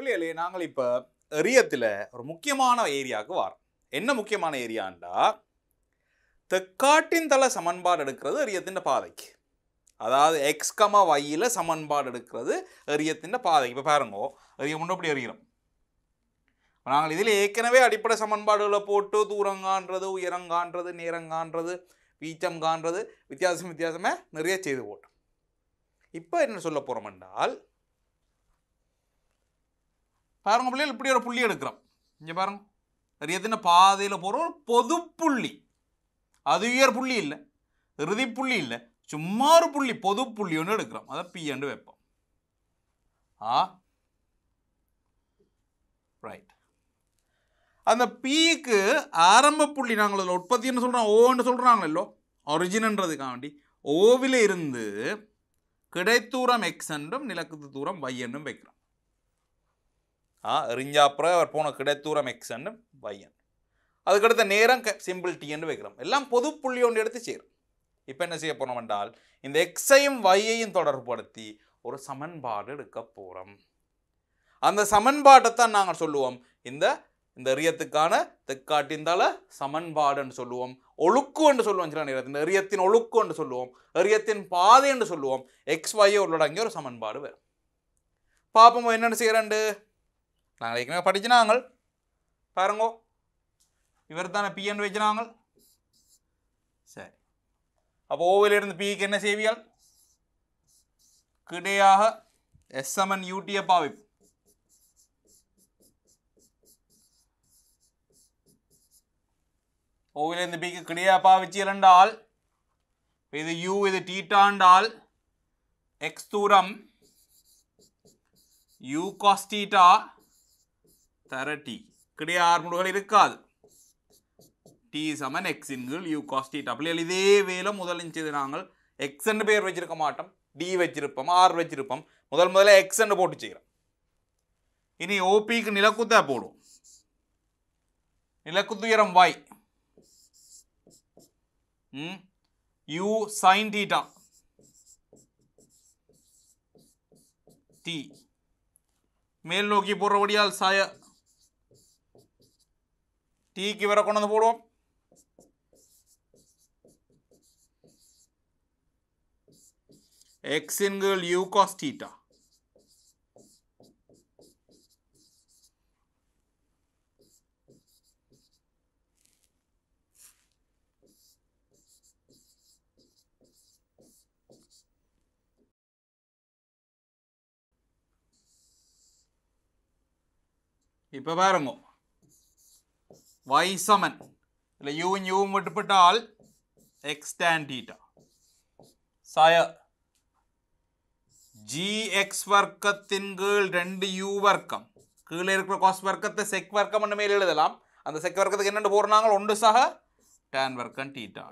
பிள்ளைகளே நாங்கள் இப்போ எரியத்தில் ஒரு முக்கியமான ஏரியாவுக்கு வரோம் என்ன முக்கியமான ஏரியான்டா தெக்காட்டின் தலை சமன்பாடு எடுக்கிறது எரியத்தின் பாதைக்கு அதாவது எக்ஸ்கம வையில் சமன்பாடு எடுக்கிறது எரியத்தின் பாதைக்கு இப்போ பாருங்கோ எரிய முன்னப்படி அப்படி எறிகிறோம் நாங்கள் இதில் ஏற்கனவே அடிப்படை சமன்பாடுகளை போட்டு தூரம் காண்றது காண்றது நேரம் காண்றது வீச்சம் காண்றது வித்தியாசம் வித்தியாசமே நிறைய செய்து போட்டோம் இப்போ என்ன சொல்ல போகிறோம் என்றால் பாருங்க பிள்ளைகள் இப்படி ஒரு புள்ளி எடுக்கிறோம் இங்கே பாருங்க அது எத்தனை பாதையில் போகிறோம் ஒரு பொது புள்ளி அது உயர் புள்ளி இல்லை இறுதி புள்ளி இல்லை சும்மா ஒரு புள்ளி பொது புள்ளி ஒன்று எடுக்கிறோம் அதை பிஎண்டு வைப்போம் ஆ ரைட் அந்த பீக்கு ஆரம்ப புள்ளி நாங்கள் அதில் உற்பத்தின்னு சொல்கிறோம் ஓன்னு சொல்கிறாங்களோ ஒரிஜினன்றதுக்காண்டி வேண்டி ஓவில் இருந்து கிடைத்தூரம் எக்ஸ் என்றும் நிலக்கு தூரம் ஒய் என்றும் வைக்கிறோம் ஆ அவர் போன கிடைத்தூரம் எக்ஸ்ன்னு வையன் அதுக்கடுத்த நேரம் சிம்பிள் டீன்னு வைக்கிறோம் எல்லாம் பொது புள்ளி ஒன்று எடுத்து சேரும் இப்போ என்ன செய்ய போனோம் என்றால் இந்த எக்ஸையும் வையையும் தொடர்புபடுத்தி ஒரு சமன்பாடு எடுக்க போகிறோம் அந்த சமன்பாட்டை தான் நாங்கள் சொல்லுவோம் இந்த இந்த எரியத்துக்கான தெக்காட்டின் தள சமன்பாடுன்னு சொல்லுவோம் ஒழுக்கு என்று சொல்லுவோம் சில நேரத்தில் இந்த எரியத்தின் ஒழுக்கு என்று சொல்லுவோம் எரியத்தின் பாதை என்று சொல்லுவோம் எக்ஸ் வையை உள்ளடங்கிய ஒரு சமன்பாடு வரும் பார்ப்போம் என்னென்னு செய்கிறேன் நாங்கள் ஏற்கனவே படிச்சினாங்க பாருங்கோ இவர் தானே பிஎன் வச்சுனாங்க சரி அப்போ ஓவிலிருந்து பிக்கு என்ன செய்வியால் கிடையாக எஸ்எம்என் யூடியை பாவிப்பு ஓவிலிருந்து பிக்கு கிடையாக பாவிச்சியல் என்றால் இது யூ இது டீட்டாண்டால் எக்ஸ் தூரம் யூ காஸ் டீட்டா தர டி முடிவுகள் இருக்காது டி சமன் எக்ஸ் இன்கள் யூ காஸ்டி டபிள் எல் இதே வேல முதலின் செய்து நாங்கள் எக்ஸ்ன்னு பேர் வச்சிருக்க மாட்டோம் டி வச்சிருப்போம் ஆர் வச்சிருப்போம் முதல் முதல்ல எக்ஸ்ன்னு போட்டு செய்கிறோம் இனி ஓபிக்கு நிலக்குத்தா போடுவோம் நிலக்குத்துயரம் வாய் யூ சைன் டீட்டா டி மேல் நோக்கி போடுறபடியால் சாய ടീക്ക് ഇവരെ കൊണ്ടുവന്ന് പോടും എക്സ് ഇൻഗേൾ യു കോസ് ടീറ്റ இப்போ பாருங்க y സമൻ അല്ല യുവും യുവും വിട്ടുപെട്ടാൽ എക്സ് ടാൻ തീറ്റ സായ ജി എക്സ് വർക്കത്തിൻ കീഴ് 2 u வர்க்கம் கீழே இருக்கிற cos வர்க்கத்தை sec வர்க்கம் ஒன்று மேலே எழுதலாம் அந்த sec வர்க்கத்துக்கு என்னென்று போடுறாங்க ஒன்று சக tan வர்க்கம் theta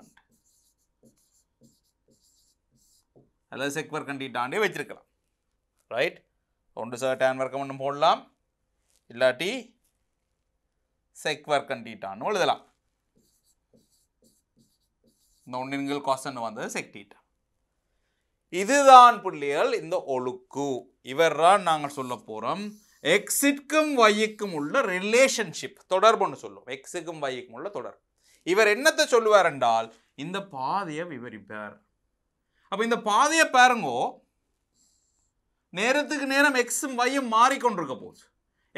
அல்லது sec வர்க்கம் டீட்டாண்டே வச்சிருக்கலாம் ரைட் ஒன்று சக tan வர்க்கம் ஒன்று போடலாம் இல்லாட்டி செக்வர்க்கன் டீட்டான்னு எழுதலாம் இந்த ஒன்றின்கள் காசன் வந்தது செக் டீட்டா இதுதான் புள்ளிகள் இந்த ஒழுக்கு இவர்தான் நாங்கள் சொல்ல போகிறோம் எக்ஸிற்கும் வைக்கும் உள்ள ரிலேஷன்ஷிப் தொடர்புன்னு சொல்லுவோம் எக்ஸுக்கும் வையுக்கும் உள்ள தொடர்பு இவர் என்னத்தை சொல்லுவார் என்றால் இந்த பாதையை விவரிப்பார் அப்போ இந்த பாதையை பாருங்கோ நேரத்துக்கு நேரம் எக்ஸும் வையும் மாறிக்கொண்டிருக்க போகுது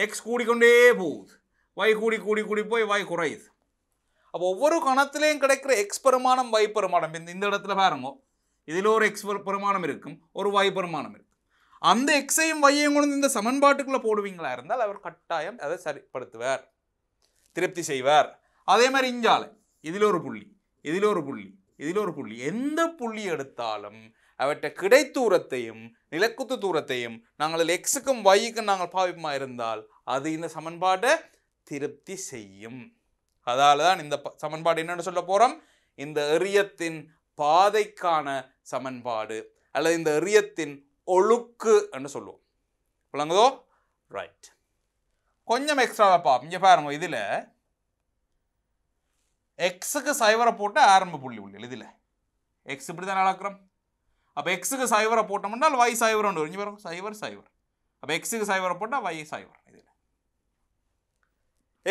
எக்ஸ் கூடிக்கொண்டே போகுது வை கூடி கூடி கூடி போய் வை குறையுது அப்போ ஒவ்வொரு கணத்துலேயும் கிடைக்கிற எக்ஸ் பெருமானம் வை பெருமானம் இந்த இந்த இடத்துல பாருங்க இதில் ஒரு எக்ஸ் பெருமானம் இருக்கும் ஒரு வை பெருமானம் இருக்கும் அந்த எக்ஸையும் வையையும் கொண்டு இந்த சமன்பாட்டுக்குள்ளே போடுவீங்களா இருந்தால் அவர் கட்டாயம் அதை சரிப்படுத்துவார் திருப்தி செய்வார் அதே மாதிரி இஞ்சாலை இதில் ஒரு புள்ளி இதில் ஒரு புள்ளி இதில் ஒரு புள்ளி எந்த புள்ளி எடுத்தாலும் அவற்றை கிடைத்தூரத்தையும் நிலக்குத்து தூரத்தையும் நாங்கள் எக்ஸுக்கும் வைக்கும் நாங்கள் பாவிப்பமாக இருந்தால் அது இந்த சமன்பாட்டை திருப்தி செய்யும் அதால தான் இந்த சமன்பாடு என்னென்னு சொல்ல போகிறோம் இந்த எரியத்தின் பாதைக்கான சமன்பாடு அல்லது இந்த எரியத்தின் ஒழுக்கு என்று சொல்லுவோம் விளங்குதோ ரைட் கொஞ்சம் எக்ஸ்ட்ராவாக பார்ப்போம் இங்கே பாருங்க இதில் எக்ஸுக்கு சைவரை போட்டு ஆரம்ப புள்ளி உள்ள இதில் எக்ஸ் இப்படி தான் அளக்கிறோம் அப்போ எக்ஸுக்கு சைவரை போட்டோம்னா வை சைவரம் இங்கே பாருங்க சைவர் சைவர் அப்போ எக்ஸுக்கு சைவரை போட்டால் வை சைவர்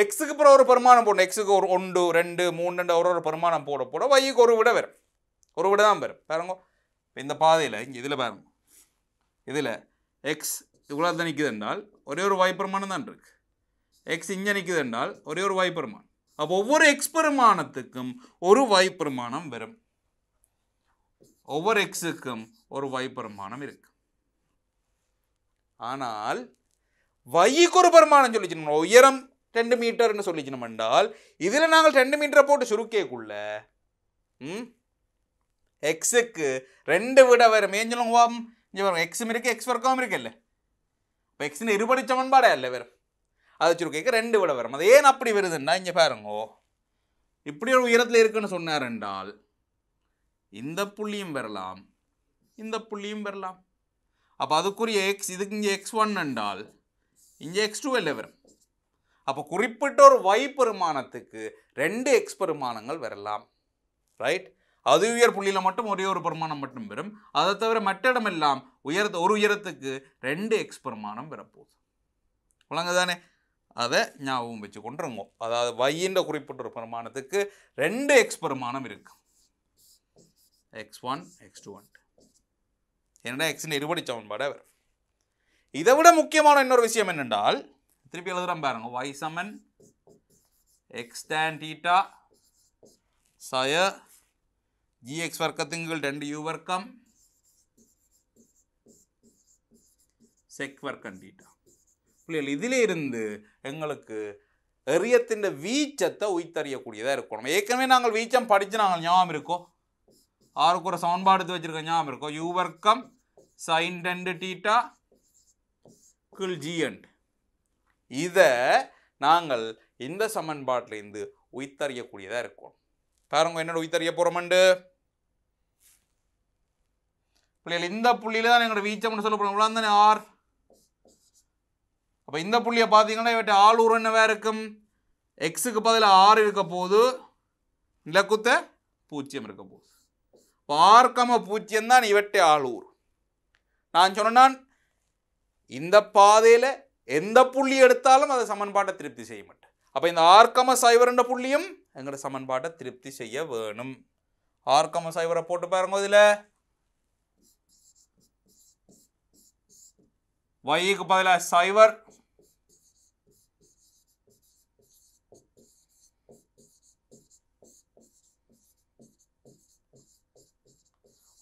எக்ஸுக்கு அப்புறம் ஒரு பெருமானம் போடணும் எக்ஸுக்கு ஒரு ஒன்று ரெண்டு மூணு ரெண்டு ஒரு ஒரு பெருமானம் போட போட வைக்கு ஒரு விட வரும் ஒரு விட தான் வரும் பாருங்க இப்போ இந்த பாதையில் இங்கே இதில் பாருங்க இதில் எக்ஸ் இவ்வளோ தான் நிற்குது என்றால் ஒரே ஒரு வாய்ப்பெருமானம் தான் இருக்குது எக்ஸ் இங்கே நிற்குது என்றால் ஒரே ஒரு வாய்ப்பெருமானம் அப்போ ஒவ்வொரு எக்ஸ் பெருமானத்துக்கும் ஒரு வாய்ப்பெருமானம் வரும் ஒவ்வொரு எக்ஸுக்கும் ஒரு வாய்ப்பெருமானம் இருக்கு ஆனால் வைக்கு ஒரு பெருமானம் சொல்லிச்சு உயரம் ரெண்டு மீட்டர்னு சொல்லிச்சினோம் என்றால் இதில் நாங்கள் ரெண்டு மீட்டரை போட்டு சுருக்கேக்குள்ள ம் எக்ஸுக்கு ரெண்டு விட வரும் ஏன் வாம் இங்கே வரும் எக்ஸும் இருக்குது எக்ஸ் இருக்கு இல்லை இப்போ எக்ஸின் இருபடி சமன்பாடே இல்லை வரும் அதை சுருக்கேக்கு ரெண்டு விட வரும் அது ஏன் அப்படி வருதுன்னா இங்கே பாருங்கோ இப்படி ஒரு உயரத்தில் இருக்குன்னு சொன்னார் என்றால் இந்த புள்ளியும் வரலாம் இந்த புள்ளியும் வரலாம் அப்போ அதுக்குரிய எக்ஸ் இதுக்கு இங்கே எக்ஸ் ஒன் என்றால் இங்கே எக்ஸ் டூ இல்லை வரும் அப்போ குறிப்பிட்ட ஒரு வை பெருமானத்துக்கு ரெண்டு எக்ஸ் பெருமானங்கள் வரலாம் ரைட் அது உயர் புள்ளியில் மட்டும் ஒரே ஒரு பெருமானம் மட்டும் பெறும் அதை தவிர மற்ற இடமெல்லாம் உயரத்து ஒரு உயரத்துக்கு ரெண்டு எக்ஸ் பெருமானம் பெறப்போகுது விளங்கு தானே அதை ஞாபகம் வச்சு கொண்டுருங்க அதாவது வையின்ற குறிப்பிட்ட ஒரு பெருமானத்துக்கு ரெண்டு எக்ஸ் பெருமானம் இருக்கு X one X two one ஏன்னா எக்ஸின் இருபடி சமன்பாடாக வரும் இதை விட முக்கியமான இன்னொரு விஷயம் என்னென்றால் திருப்பி எழுதுகிறோம் பாருங்கள் ஒய் சமன் எக்ஸ் டீட்டா സയ ஜிஎக்ஸ் എക്സ് വർക്കത്തിങ്കിൽ രണ്ട് യു വർക്കം செக் வர்க்கம் டீட்டா பிள்ளைகள் இதிலிருந்து எங்களுக்கு எரியத்தின் வீச்சத்தை உயித்தறியக்கூடியதாக இருக்கணும் ஏற்கனவே நாங்கள் வீச்சம் படித்து நாங்கள் ஞாபகம் இருக்கோம் ஆறுக்கு ஒரு சமன்பாடு எடுத்து வச்சுருக்கோம் ஞாபகம் இருக்கோம் யூ வர்க்கம் சைன் ரெண்டு டீட்டா கிள் ஜிஎண்ட் இதை நாங்கள் இந்த சமன்பாட்டிலேருந்து உயிர்த்தறியக்கூடியதாக இருக்கும் பாருங்க என்னோட உயித்தறிய போகிறோமண்டு பிள்ளைகள் இந்த புள்ளியில் தான் எங்களோட வீச்சம்னு சொல்லப்படும் தானே ஆர் அப்போ இந்த புள்ளியை பார்த்தீங்கன்னா இவற்றை ஆளூர் வேறு இருக்கும் எக்ஸுக்கு பதில் ஆறு இருக்க போது நிலக்குத்த பூச்சியம் இருக்க போது பார்க்கம பூஜ்ஜியம் தான் இவற்றை ஆளூர் நான் சொன்னான் இந்த பாதையில் எந்த புள்ளி எடுத்தாலும் அதை சமன்பாட்டை திருப்தி செய்ய மாட்டேன் அப்போ இந்த ஆர்கம சைவரண்ட புள்ளியும் எங்களோட சமன்பாட்டை திருப்தி செய்ய வேணும் ஆர்கம சைவரை போட்டு பாருங்க இதில் வைக்கு பதிலாக சைவர்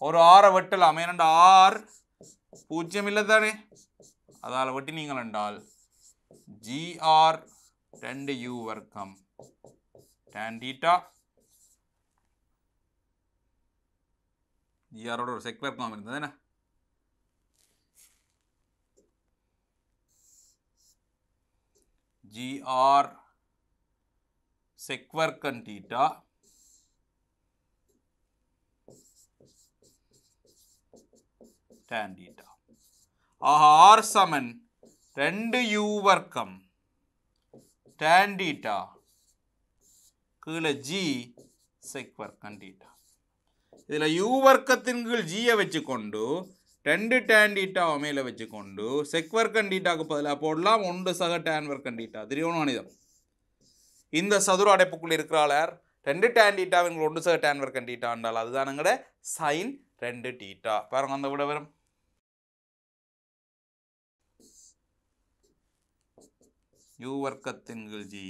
ஒரு ஆரை வெட்டலாம் ஏனென்ற ஆர் பூஜ்ஜியம் இல்லை தானே அதால் ஒட்டி நீங்கள் என்றால் ஜிஆர் ரெண்டு யூ வர்க்கம் டேன் ஜிஆரோட ஒரு செக் வர்க்கம் இருந்தது என்ன GR sec வர்க்கம் theta tan ஆர் சமன் ரெண்டு யூ வர்க்கம் tan கீழே ஜி செக் வர்க்கம் theta இதில் யூ வர்க்கத்தின் கீழ் ஜியை வச்சுக்கொண்டு ரெண்டு டேன் டீட்டா வச்சுக்கொண்டு செக் வர்க்கம் டீட்டாக்கு பதிலாக போடலாம் ஒன்று சக டேன் வர்க்கம் டீட்டா திரியோண அணிதம் இந்த சதுர அடைப்புக்குள் இருக்கிறாளர் ரெண்டு டேன் டீட்டாவின் ஒன்று சக டேன் வர்க்கம் டீட்டா என்றால் அதுதான் எங்களோட சைன் ரெண்டு டீட்டா பாருங்க அந்த விட வரும் യു வர்க்கத்தின் കീഴ് ജി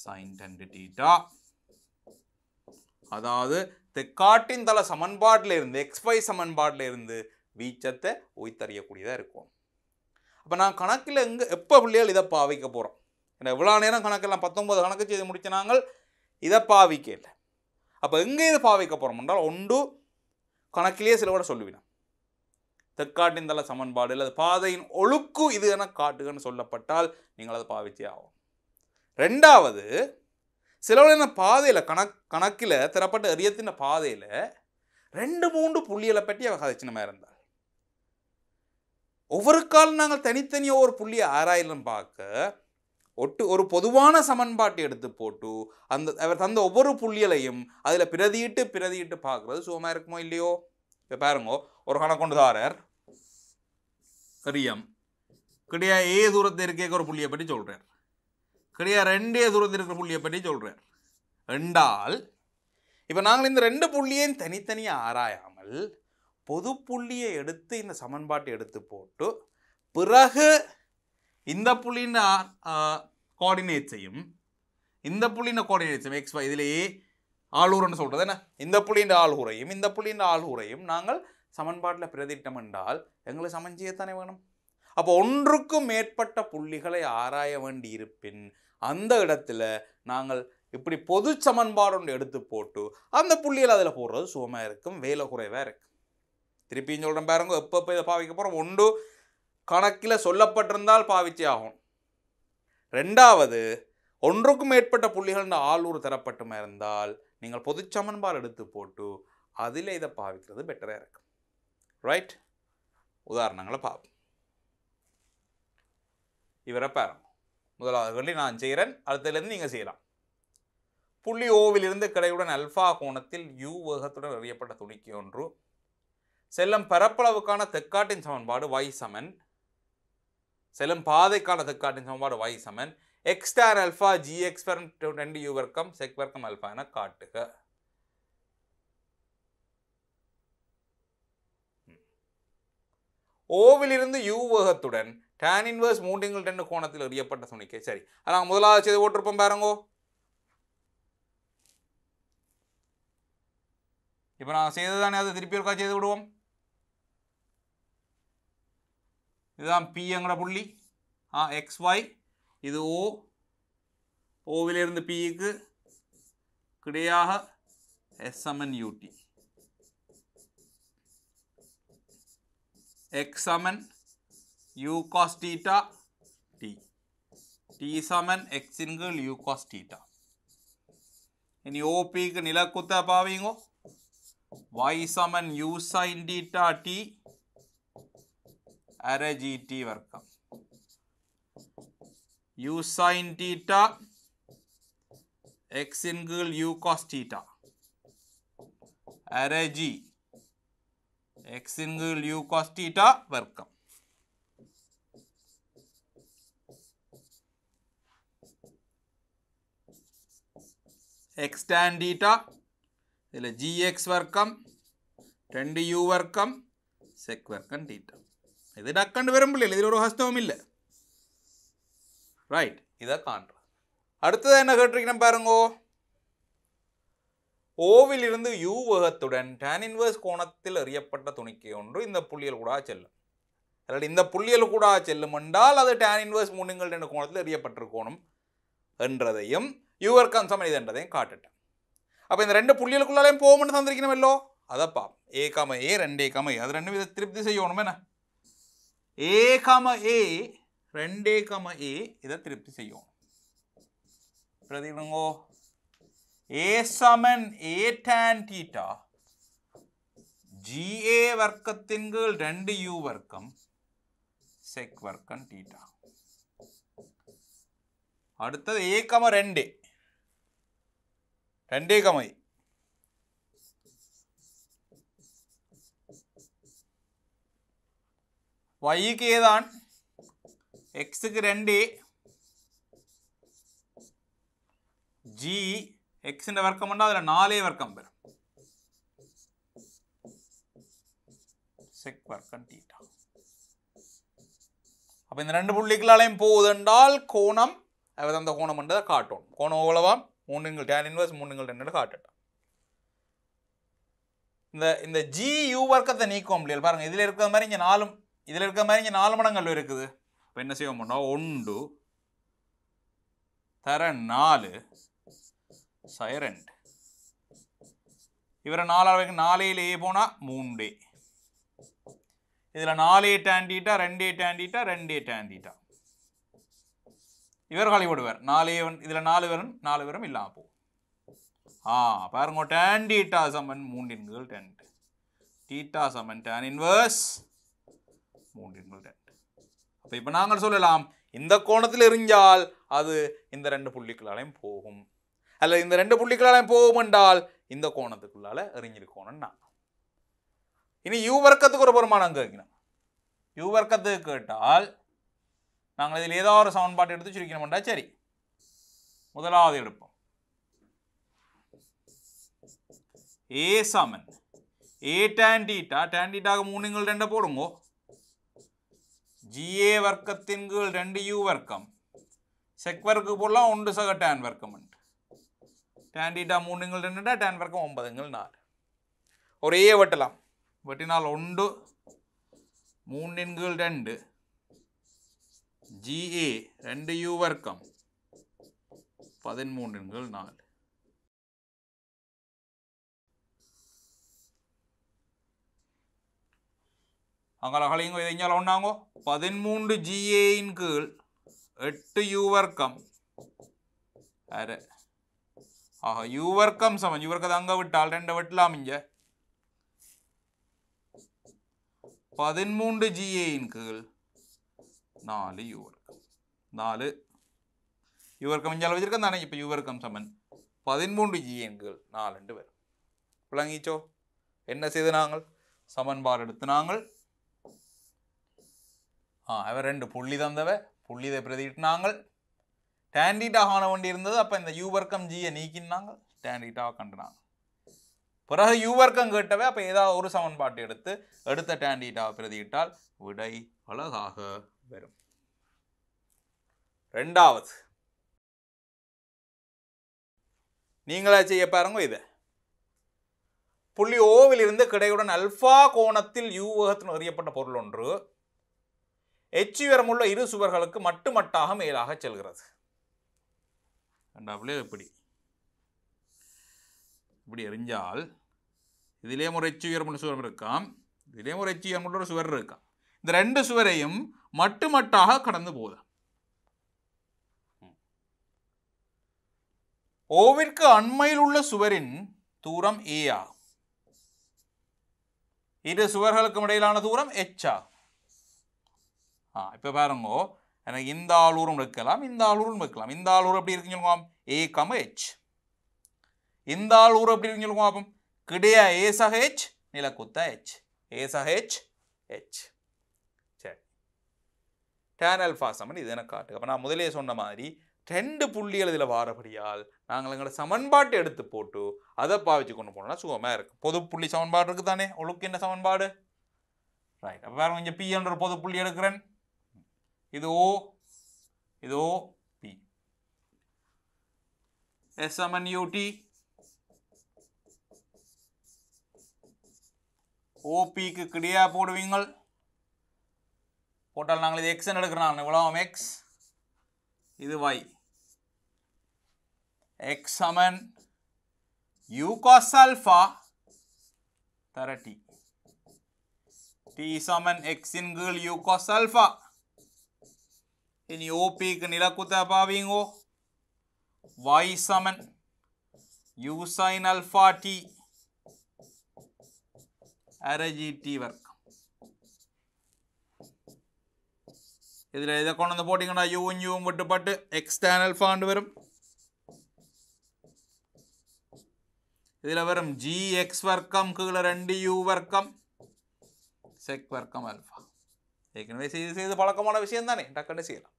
சைன் டென் டீட்டா அதாவது தெக்காட்டின் தள சமன்பாட்டில் இருந்து எக்ஸ்பை சமன்பாட்டில் இருந்து வீச்சத்தை ஒய்த்தறியக்கூடியதாக இருக்கும் அப்போ நான் கணக்கில் எங்கே எப்போ பிள்ளைகள் இதை பாவிக்க போகிறோம் ஏன்னா இவ்வளோ நேரம் கணக்கெல்லாம் பத்தொம்பது கணக்கு செய்து முடிச்ச நாங்கள் இதை பாவிக்கல அப்போ எங்கே இதை பாவிக்க போகிறோம் என்றால் ஒன்று கணக்கிலேயே சில விட தெற்காட்டின்தள சமன்பாடு இல்லை பாதையின் ஒழுக்கு இது என காட்டுகன்னு சொல்லப்பட்டால் நீங்கள் அதை பாவிச்சே ஆகும் ரெண்டாவது சிலவழின பாதையில் கணக் கணக்கில் திறப்பட்ட எரியத்தின பாதையில் ரெண்டு மூன்று புள்ளிகளை பற்றி அவர் கதைச்சினமாக இருந்தார் ஒவ்வொரு காலம் நாங்கள் தனித்தனியாக ஒரு புள்ளியை ஆராயிலும் பார்க்க ஒட்டு ஒரு பொதுவான சமன்பாட்டை எடுத்து போட்டு அந்த அவர் தந்த ஒவ்வொரு புள்ளியலையும் அதில் பிரதியிட்டு பிரதியிட்டு பார்க்குறது சுகமாக இருக்குமோ இல்லையோ இப்போ பாருங்கோ ஒரு கணக்கொண்டுதாரர் கரியம் கிடையா ஏ தூரத்தில் இருக்க ஒரு புள்ளியை பற்றி சொல்கிறார் கிடையா ரெண்டே தூரத்தில் இருக்கிற புள்ளியை பற்றி சொல்கிறார் ரெண்டால் இப்போ நாங்கள் இந்த ரெண்டு புள்ளியையும் தனித்தனியாக ஆராயாமல் பொது புள்ளியை எடுத்து இந்த சமன்பாட்டை எடுத்து போட்டு பிறகு இந்த புள்ளின கோஆர்டினேட்ஸையும் இந்த புள்ளின கோஆர்டினேட்ஸையும் எக்ஸ் இதிலேயே ஆளூர்னு சொல்கிறது என்ன இந்த ஆள் ஆளுரையும் இந்த ஆள் ஆளுரையும் நாங்கள் சமன்பாட்டில் பிரதிட்டம் என்றால் எங்களை சமஞ்சியத்தானே வேணும் அப்போ ஒன்றுக்கும் மேற்பட்ட புள்ளிகளை ஆராய வேண்டி இருப்பின் அந்த இடத்துல நாங்கள் இப்படி பொது சமன்பாடு ஒன்று எடுத்து போட்டு அந்த புள்ளியில் அதில் போடுறது சுகமாக இருக்கும் வேலை குறைவாக இருக்கும் திருப்பியும் சொல்கிறேன் பாருங்க எப்போ எப்போ இதை பாவிக்க போகிறோம் ஒன்று கணக்கில் சொல்லப்பட்டிருந்தால் பாவிச்சே ஆகும் ரெண்டாவது ஒன்றுக்கும் மேற்பட்ட புள்ளிகள் ஆளூர் தரப்பட்டுமே இருந்தால் நீங்கள் பொது சமன்பாடு எடுத்து போட்டு அதில் இதை பாவிக்கிறது பெட்டராக இருக்கும் ரைட் உதாரணங்களை பாவம் இவரை பாருங்க முதலாவது கண்டி நான் செய்கிறேன் அடுத்ததுலேருந்து நீங்கள் செய்யலாம் புள்ளி ஓவிலிருந்து கிடையுடன் அல்ஃபா கோணத்தில் யூ வேகத்துடன் அறியப்பட்ட துணிக்கு ஒன்று செல்லும் பரப்பளவுக்கான தெக்காட்டின் சமன்பாடு வை சமன் செல்லும் பாதைக்கான தெக்காட்டின் சமன்பாடு வை சமன் X tan alpha G X വർക്കം രണ്ട് യു വർക്കം வர்க்கம் വർക്കം അൽഫ എന്ന കാട്ടുക ஓவிலிருந்து யூ வேகத்துடன் டேன் இன்வர்ஸ் மூன்றிங்கள் ரெண்டு கோணத்தில் அறியப்பட்ட துணிக்கை சரி நாங்கள் முதலாவது செய்து போட்டிருப்போம் பாருங்கோ இப்போ நான் செய்தது தானே அதை திருப்பி செய்து விடுவோம் இதுதான் பிங்கிற புள்ளி ஆ எக்ஸ் ஒய் இது ஓ ஓவிலிருந்து பிக்கு கிடையாக எஸ்எம்என் யூடி எக்ஸ் சமன் U cos theta T T സമൻ എക്സ് ഇൻഗിൾ യു കോസ് ടീറ്റ ഇനി ഒ പിക്ക് നിലക്കുത്ത പാവിങ്ങോ വൈ സമൻ യു സൈൻ ടീറ്റ ടി അര ജി ടി വർക്കം u sin theta x equal u cos theta array X x equal u cos theta വർക്കം എക്സ് ടാൻ തീറ്റ ഇതിലെ ജി എക്സ് വർക്കം രണ്ട് യു വർക്കം സെക് വർക്കം തീറ്റ ഇത് ഡക്കണ്ട് വരുമ്പോഴില്ല ഇതിലൊരു ഹസ്തവുമില്ല ரைட் இதை காண்றோம் அடுத்தது என்ன கேட்டிருக்கிறேன் பாருங்கோ ஓவிலிருந்து யூ வேகத்துடன் டேன் இன்வர்ஸ் கோணத்தில் அறியப்பட்ட துணிக்கு ஒன்று இந்த புள்ளியல் கூட செல்லும் அதாவது இந்த புள்ளியல் கூட செல்லும் என்றால் அது டேன் இன்வர்ஸ் முன்னுங்கள் என்ற கோணத்தில் அறியப்பட்டிருக்கோணும் என்றதையும் யூவர் கன்சம் என்றதையும் காட்டுட்டேன் அப்போ இந்த ரெண்டு புள்ளியலுக்குள்ளாலையும் போகும்னு தந்திருக்கணும் இல்லோ அதப்பா ஏ காம ஏ ரெண்டு ஏ காம ஏ அது ரெண்டு வித திருப்தி செய்யணும் என்ன ஏ காம ஏ రెండే కమ ఏ ఇదే తృప్తి చెయ్యం പ്രതിവിളങ്ങോ എ സമൻ A tan theta G A വർക്കത്തിൻ കീഴ് രണ്ട് യു വർക്കം സെക് വർക്കം തീറ്റ അടുത്തത് എ കമ രണ്ട് രണ്ടേ കമ വൈക്ക് ഏതാണ് எக்ஸுக்கு ரெண்டு ஜி எக்ஸுன்ற வர்க்கம் உண்டா அதில் நாலே வர்க்கம் பெறும் sec வர்க்கம் theta அப்போ இந்த ரெண்டு புள்ளிக்கலாலையும் போகுதுண்டால் கோணம் அவுதந்த அந்த கோணம் என்றதை காட்டும் கோணம் எவ்வளவா tan inverse இன்வர்ஸ் மூணுங்கள் ரெண்டு காட்டட்டும் இந்த இந்த ஜியு வர்க்கத்தை நீக்கும் இல்லையா பாருங்கள் இதில் இருக்கிற மாதிரி இங்கே நாலும் இதில் இருக்கிற மாதிரி இங்கே நாலு மடங்கள் இருக்குது இப்போ என்ன செய்வோம்னா ஒன்று தர நாலு சைரண்ட் இவரை நாலாவது வரைக்கும் நாலையில் ஏ போனால் மூண்டே இதில் நாலே டேண்டிட்டா ரெண்டே டேண்டிட்டா ரெண்டே டேண்டிட்டா இவர் கழிவிடுவார் நாலு இதில் நாலு பேரும் நாலு பேரும் இல்லாமல் போகும் ஆ பாருங்க டேன் டீட்டா சமன் மூன்றின்கள் டென்ட் டீட்டா சமன் டேன் இன்வர்ஸ் மூன்றின்கள் டென்ட் ஸோ இப்போ நாங்கள் சொல்லலாம் இந்த கோணத்தில் எரிஞ்சால் அது இந்த ரெண்டு புள்ளிக்குள்ளாலையும் போகும் அல்ல இந்த ரெண்டு புள்ளிக்குள்ளாலையும் போகும் என்றால் இந்த கோணத்துக்குள்ளால் எரிஞ்சிருக்கோணும்னு நான் இனி யூ வர்க்கத்துக்கு ஒரு பெருமானம் கேட்கணும் யூ வர்க்கத்துக்கு கேட்டால் நாங்கள் இதில் ஏதோ ஒரு சமன்பாட்டை எடுத்து சுருக்கணும்டா சரி முதலாவது எடுப்போம் ஏ சமன் ஏ டேன் டீட்டா டேன் டீட்டாக மூணுங்கள் ரெண்டை போடுங்கோ ജി എ വർക്കത്തിൻ കീഴ് രണ്ട് യു വർക്കം സെക് വർക്ക് പോലുള്ള ഉണ്ട് സഹ ടാൻ വർക്കമുണ്ട് ടാൻ டீட்டா மூணு നിങ്ങൾ രണ്ട് ടാൻ വർക്കം ഒമ്പത് നിങ്ങൾ നാല് ഒരേ വെട്ടലാം വെട്ടിനാൽ ഉണ്ട് മൂന്നിൻ കീഴ് രണ്ട് ജി എ രണ്ട് യു വർക്കം പതിമൂന്നിൻ കീഴ് നാല് அங்கே அகலையும் இதைஞ்சால் ஒன்றாங்கோ பதிமூன்று ஜிஏயின் கீழ் எட்டு யூவர்க்கம் அரை ஆஹா யூவர்க்கம் சமம் யூவர்க்கத்தை அங்கே விட்டால் ரெண்டை வெட்டலாம் இங்கே പതിമൂന്ന് ജി എൻകുകൾ നാല് യുവർക്കം നാല് യുവർക്കം ഇഞ്ചാൽ വെച്ചിരിക്കും എന്നാണ് ഇപ്പം യുവർക്കം സമൻ പതിമൂന്ന് ജി എൻകുകൾ നാലുണ്ട് വരും വിളങ്ങിച്ചോ എന്നെ ചെയ്ത് നാങ്ങൾ സമൻപാടെടുത്ത് നാങ്ങൾ அவ ரெண்டு புள்ளி தந்தவ புள்ளிதை பிரதிட்டினாங்கள் டேன் டீட்டா காண வேண்டி இருந்தது அப்போ இந்த யூவர்க்கம் ஜியை நீக்கினாங்க டேன் கண்டுனாங்க பிறகு யூவர்க்கம் கேட்டவே அப்போ ஏதாவது ஒரு சமன்பாட்டை எடுத்து எடுத்த டேன் டீட்டாவை விடை அழகாக வரும் ரெண்டாவது நீங்களா செய்ய பாருங்க இதை புள்ளி ஓவிலிருந்து கிடையுடன் அல்ஃபா கோணத்தில் யூவகத்தில் அறியப்பட்ட பொருள் ஒன்று எச்சி உயரமுள்ள இரு சுவர்களுக்கு மட்டுமட்டாக மேலாக செல்கிறது ரெண்டாவிலே இப்படி இப்படி எரிஞ்சால் இதிலே ஒரு எச்சி உயரமுள்ள சுவரம் இருக்காம் இதிலே ஒரு எச்சி உயரமுள்ள ஒரு சுவர் இருக்காம் இந்த ரெண்டு சுவரையும் மட்டுமட்டாக கடந்து போகுது ஓவிற்கு அண்மையில் உள்ள சுவரின் தூரம் ஏ ஆகும் இரு சுவர்களுக்கும் இடையிலான தூரம் எச் ஆகும் ஆ இப்போ பாருங்கோ எனக்கு இந்த ஆளூரும் வைக்கலாம் இந்த ஆளூரும் வைக்கலாம் இந்த ஆளூர் எப்படி இருக்குன்னு சொல்லுவோம் ஏ கம ஹெச் இந்த ஆளூர் எப்படி இருக்குன்னு சொல்லுவோம் கிடையா ஏ சக ஹெச் குத்த ஹெச் ஏ சக ஹெச் ஹெச் சரி டேன் அல்ஃபா சமன் இது எனக்கு காட்டு அப்போ நான் முதலே சொன்ன மாதிரி ரெண்டு புள்ளிகள் இதில் வாரபடியால் நாங்கள் எங்களை சமன்பாட்டை எடுத்து போட்டு அதை பாவிச்சு கொண்டு போனோம்னா சுகமாக இருக்குது பொது புள்ளி சமன்பாடு இருக்குது தானே உழுக்கு என்ன சமன்பாடு ரைட் அப்போ வேறு கொஞ்சம் என்ற பொது புள்ளி எடுக்கிறேன் இது ஓ இது ஓ பி எஸ்எம்என்யூடி ஓபிக்கு கிடையா போடுவீங்கள் போட்டால் நாங்கள் இது எக்ஸ்ன்னு எடுக்கிறோம் இவ்வளவு எக்ஸ் இது ஒய் எக்ஸ் சமன் யூ காஸ் ஆல்ஃபா தர டி டி சமன் எக்ஸின் கீழ் யூ காஸ் ஆல்ஃபா ඉනි ඕපීක නිලක්කුතා පාවිංගෝ y සමන් u sin alpha t අර gt වර්ග இதில் இதை கொண்டு வந்து போட்டிங்கன்னா யூவும் யூவும் விட்டுப்பட்டு எக்ஸ்டேனல் ஃபாண்டு வரும் இதில் வரும் ஜி எக்ஸ் வர்க்கம் கீழே ரெண்டு யூ வர்க்கம் செக் வர்க்கம் அல்ஃபா ஏற்கனவே செய்து செய்து பழக்கமான விஷயம் தானே டக்குன்னு செய்யலாம்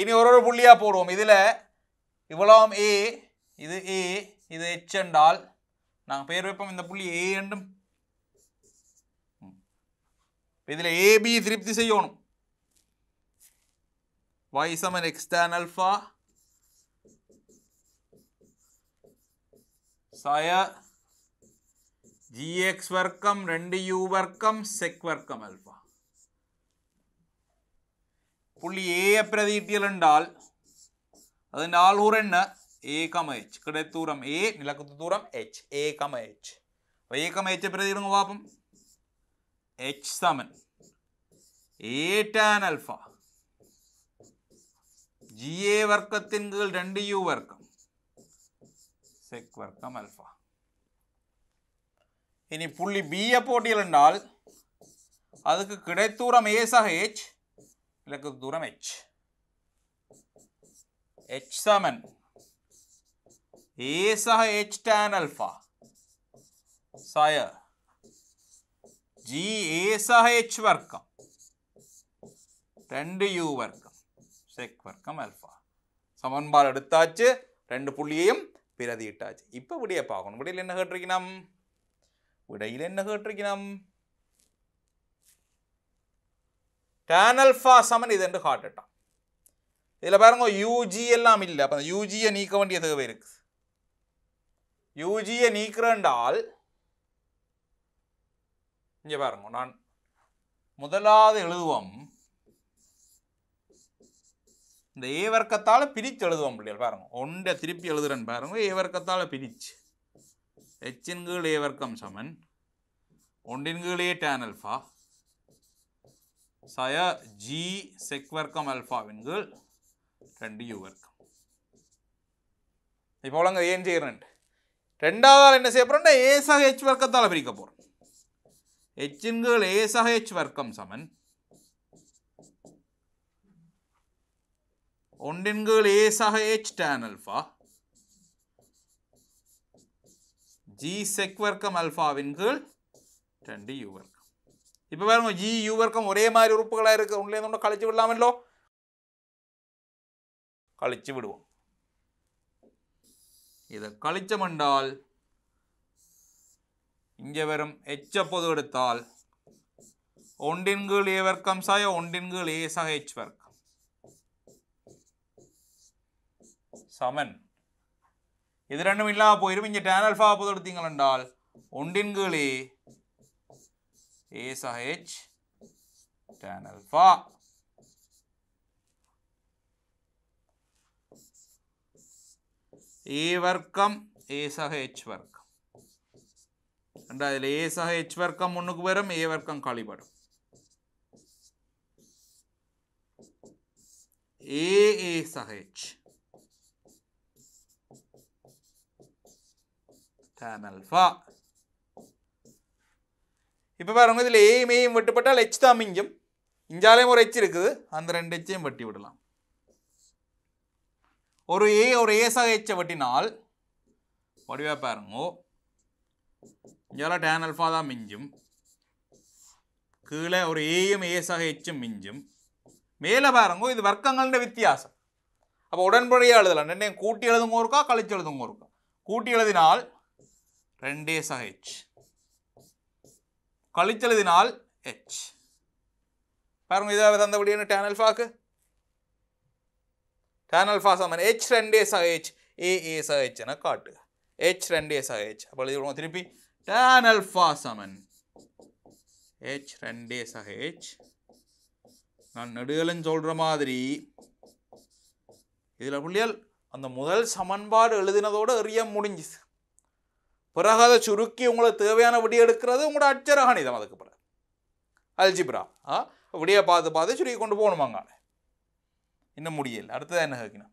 இனி ஒரு ஒரு புள்ளியாக போடுவோம் இதில் இவ்வளோ ஏ இது ஏ இது ஹெச் என்றால் நாங்கள் பெயர் வைப்போம் இந்த புள்ளி ஏ என்றும் இதில் ஏபி திருப்தி செய்யணும் y சமன் எக்ஸ் அல்ஃபா சய ஜிஎக்ஸ் வர்க்கம் ரெண்டு யூ வர்க்கம் செக் வர்க்கம் அல்ஃபா புள்ளி ஏயை பிரதியிட்டியல் என்றால் അതിൻ്റെ ആൾഹൂർ എണ്ണ എ കമ എച്ച് ഇവിടെ ദൂരം എ നിലക്കത്ത് ദൂരം എച്ച് എ കമ എച്ച് അപ്പോൾ എ കമ എച്ച് പ്രതിയിടുന്നു പാപ്പം എച്ച് സമൻ A tan alpha G A വർക്കത്തിൻ കീഴിൽ രണ്ട് യു വർക്കം സെക് വർക്കം അൽഫ ഇനി പുള്ളി ബിയെ പോട്ടിയിലുണ്ടാൽ അതുക്ക് കിടത്തൂറം എ സഹ എച്ച് இலக்கு தூரம் h h சமன் A सह H tan alpha சாய G A सह H வர்க்கம் 2 u வர்க்கம் sec வர்க்கம் அல்ஃபா சமன்பாடு எடுத்தாச்சு ரெண்டு புள்ளியையும் பிரதியிட்டாச்சு இப்போ விடிய பார்க்கணும் விடையில் என்ன கேட்டிருக்கணும் விடையில் என்ன கேட்டிருக்கணும் டேனல்ஃபா சமன் இது என்று காட்டட்டான் இதில் பாருங்க யூஜி எல்லாம் இல்லை அப்போ யூஜியை நீக்க வேண்டிய தேவை இருக்குது யூஜியை நீக்கிறேன்டால் இங்கே பாருங்க நான் முதலாவது எழுதுவோம் இந்த ஏ வர்க்கத்தால் பிரித்து எழுதுவோம் பிள்ளைகள் பாருங்க ஒன்றை திருப்பி எழுதுறேன்னு பாருங்க ஏ வர்க்கத்தால் பிரிச்சு ஹெச்சின் கீழ் ஏ வர்க்கம் சமன் ஒன்றின் கீழே டேனல்ஃபா സയ ജി സെക് വർക്കം അൽഫാവിൻകൾ രണ്ട് യു വർക്കം ഇപ്പോൾ അങ്ങ് ഏം ചെയ്യുന്നുണ്ട് ரெண்டாவதால் என்ன செய்ய போகிறோம்னா ஏ சக ஹெச் வர்க்கத்தால் பிரிக்க போகிறோம் ஹெச்ன்கள் ஏ சக ஹெச் வர்க்கம் சமன் ஒன்றின்கள் ஏ சக H tan alpha G sec வர்க்கம் அல்ஃபாவின்கள் ரெண்டு யூ வர்க்கம் இப்போ பாருங்க ஜி പറഞ്ഞു ஒரே மாதிரி உறுப்புகளாக இருக்குது ഇരിക്കുക ഉള്ളിൽ கழிச்சு விடலாமல்லோ கழிச்சு விடுவோம் இதை கழிச்சமண்டால் இங்கே வெறும் எச்ச பொது எடுத்தால் ஒன்றின் கீழ் ஏ வர்க்கம் சாய ஒன்றின் கீழ் ஏ சக எச் வர்க்கம் சமன் இது ரெண்டும் இல்லாமல் போயிடும் இங்கே டேன் அல்ஃபா பொது எடுத்தீங்கள் என்றால் ஒன்றின் கீழ் A is H tan alpha. E A வர்க்கம் A சக H வர்க்கம் அண்ட் அதில் A சக H வர்க்கம் முன்னுக்கு வரும் A வர்க்கம் காலிபடும் A A சக H tan alpha இப்போ பாருங்க இதில் ஏயும் ஏயும் வெட்டுப்பட்டால் எச் தான் மிஞ்சும் இஞ்சாலையும் ஒரு எச் இருக்குது அந்த ரெண்டு எச்சையும் வெட்டி விடலாம் ஒரு ஏ ஒரு ஏசாக எச்சை வெட்டினால் வடிவாக பாருங்க இங்கே டேன் அல்ஃபா தான் மிஞ்சும் கீழே ஒரு ஏயும் ஏசாக எச்சும் மிஞ்சும் மேலே பாருங்க இது வர்க்கங்களின் வித்தியாசம் அப்போ உடன்படியாக எழுதலாம் ரெண்டையும் கூட்டி எழுதுங்க இருக்கா கழிச்சு எழுதுங்க இருக்கா கூட்டி எழுதினால் ரெண்டே சஹெச் கழிச்செழுதினால் ஹெச் பாருங்கள் இதாக தந்தபடியான டேன் அல்ஃபாக்கு டேன் அல்ஃபா சமன் ஹெச் ரெண்டே ச ஹெச் ஏ ஏ ச ஹெச் என காட்டுக ஹெச் ரெண்டே ச ஹெச் அப்போ எழுதி விடுவோம் திருப்பி டேன் அல்ஃபா சமன் ஹெச் ரெண்டே ச ஹெச் நான் நெடுகலன்னு சொல்கிற மாதிரி இதில் புள்ளியல் அந்த முதல் சமன்பாடு எழுதினதோடு எறிய முடிஞ்சுது பிறகு அதை சுருக்கி உங்களுக்கு தேவையான விடிய எடுக்கிறது உங்களோட அச்சர அதுக்கு பிறகு அல்ஜிப்ரா ஆ விடியை பார்த்து பார்த்து சுருக்கி கொண்டு போகணுமாங்க இன்னும் முடியல அடுத்தது என்ன கேட்கணும்